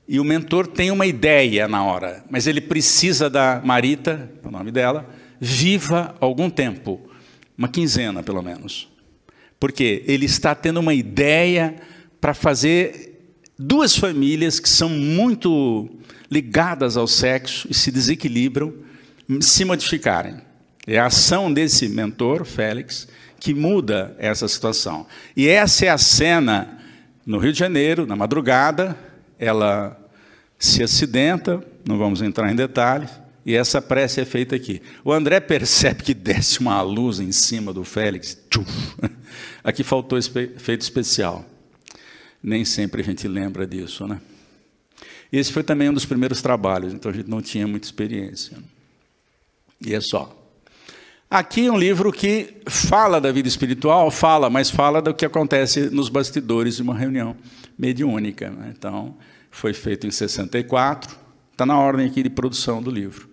e o mentor tem uma ideia na hora, mas ele precisa da Marita, é o nome dela, viva algum tempo, uma quinzena pelo menos. Porque ele está tendo uma ideia para fazer duas famílias que são muito ligadas ao sexo e se desequilibram se modificarem. É a ação desse mentor, Félix, que muda essa situação. E essa é a cena no Rio de Janeiro, na madrugada, ela se acidenta, não vamos entrar em detalhes, e essa prece é feita aqui. O André percebe que desce uma luz em cima do Félix. Tchuf, aqui faltou efeito especial. Nem sempre a gente lembra disso, né? Esse foi também um dos primeiros trabalhos, então a gente não tinha muita experiência. E é só. Aqui é um livro que fala da vida espiritual, fala, mas fala do que acontece nos bastidores de uma reunião mediúnica. Né? Então, foi feito em 64, está na ordem aqui de produção do livro.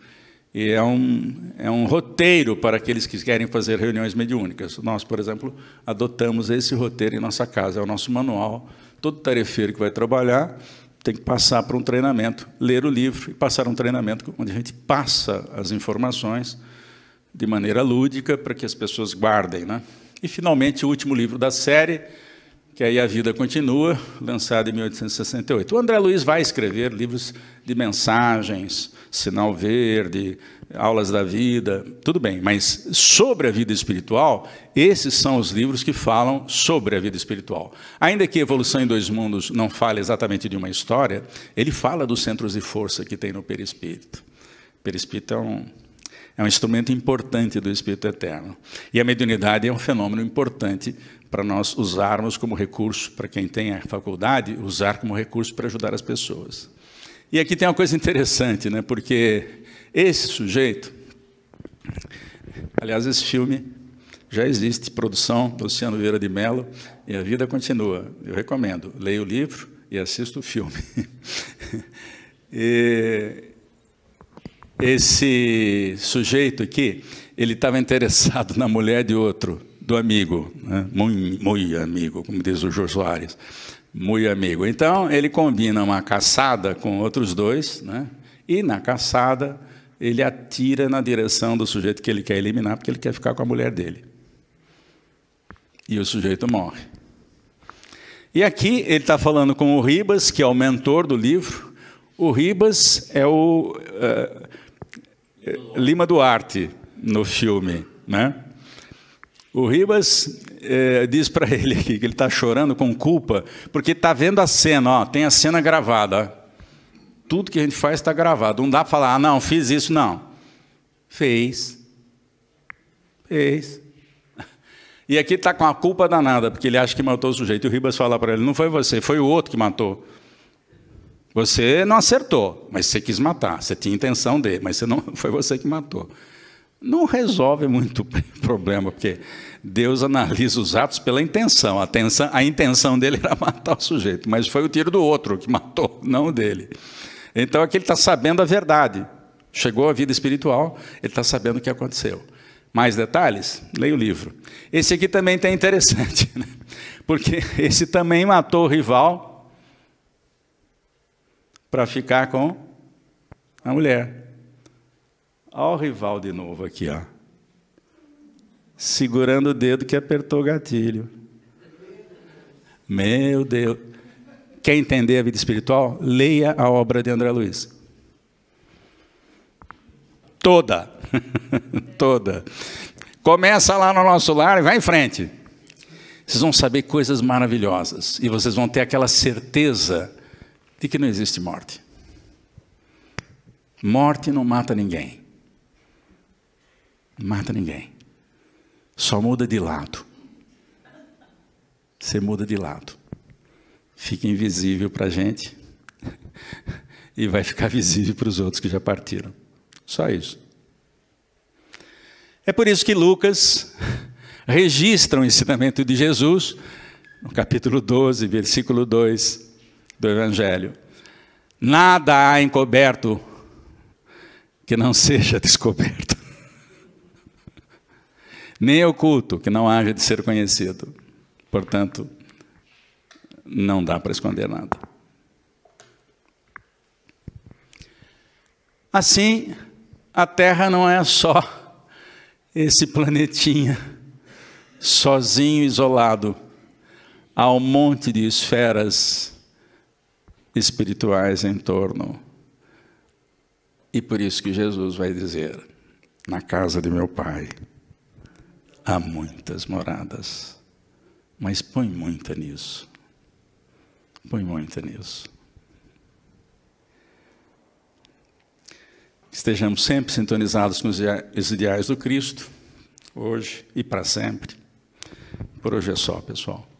E é um, é um roteiro para aqueles que querem fazer reuniões mediúnicas. Nós, por exemplo, adotamos esse roteiro em nossa casa, é o nosso manual. Todo tarefeiro que vai trabalhar tem que passar por um treinamento, ler o livro e passar um treinamento onde a gente passa as informações de maneira lúdica para que as pessoas guardem. Né? E, finalmente, o último livro da série, que aí a vida continua, lançado em 1868. O André Luiz vai escrever livros de mensagens, Sinal Verde, Aulas da Vida, tudo bem, mas sobre a vida espiritual, esses são os livros que falam sobre a vida espiritual. Ainda que Evolução em Dois Mundos não fale exatamente de uma história, ele fala dos centros de força que tem no perispírito. O perispírito é um, é um instrumento importante do Espírito Eterno. E a mediunidade é um fenômeno importante para nós usarmos como recurso, para quem tem a faculdade, usar como recurso para ajudar as pessoas. E aqui tem uma coisa interessante, né? porque esse sujeito, aliás, esse filme já existe, produção Luciano Vieira de Mello, e a vida continua. Eu recomendo, leia o livro e assista o filme. esse sujeito aqui, ele estava interessado na mulher de outro do amigo, né? muito, muito amigo, como diz o Jô Soares, muito amigo. Então, ele combina uma caçada com outros dois, né? e na caçada ele atira na direção do sujeito que ele quer eliminar, porque ele quer ficar com a mulher dele. E o sujeito morre. E aqui ele está falando com o Ribas, que é o mentor do livro. O Ribas é o uh, Lima Duarte no filme, né? O Ribas é, diz para ele aqui que ele está chorando com culpa, porque está vendo a cena, ó, tem a cena gravada. Tudo que a gente faz está gravado. Não dá para falar, ah, não, fiz isso, não. Fez. Fez. E aqui está com a culpa danada, porque ele acha que matou o sujeito. E o Ribas fala para ele: não foi você, foi o outro que matou. Você não acertou, mas você quis matar. Você tinha intenção dele, mas você não foi você que matou não resolve muito o problema, porque Deus analisa os atos pela intenção. A, tensão, a intenção dele era matar o sujeito, mas foi o tiro do outro que matou, não o dele. Então aqui ele está sabendo a verdade. Chegou à vida espiritual, ele está sabendo o que aconteceu. Mais detalhes? Leia o livro. Esse aqui também tem interessante, né? porque esse também matou o rival para ficar com a mulher. Olha o rival de novo aqui, ó. Segurando o dedo que apertou o gatilho. Meu Deus. Quer entender a vida espiritual? Leia a obra de André Luiz. Toda. Toda. Começa lá no nosso lar e vai em frente. Vocês vão saber coisas maravilhosas. E vocês vão ter aquela certeza de que não existe morte. Morte não mata ninguém mata ninguém. Só muda de lado. Você muda de lado. Fica invisível para a gente e vai ficar visível para os outros que já partiram. Só isso. É por isso que Lucas registra o ensinamento de Jesus no capítulo 12, versículo 2 do Evangelho. Nada há encoberto que não seja descoberto nem oculto que não haja de ser conhecido. Portanto, não dá para esconder nada. Assim, a Terra não é só esse planetinha sozinho, isolado. Há um monte de esferas espirituais em torno. E por isso que Jesus vai dizer: na casa de meu pai Há muitas moradas, mas põe muita nisso. Põe muita nisso. Estejamos sempre sintonizados com os ideais do Cristo, hoje e para sempre. Por hoje é só, pessoal.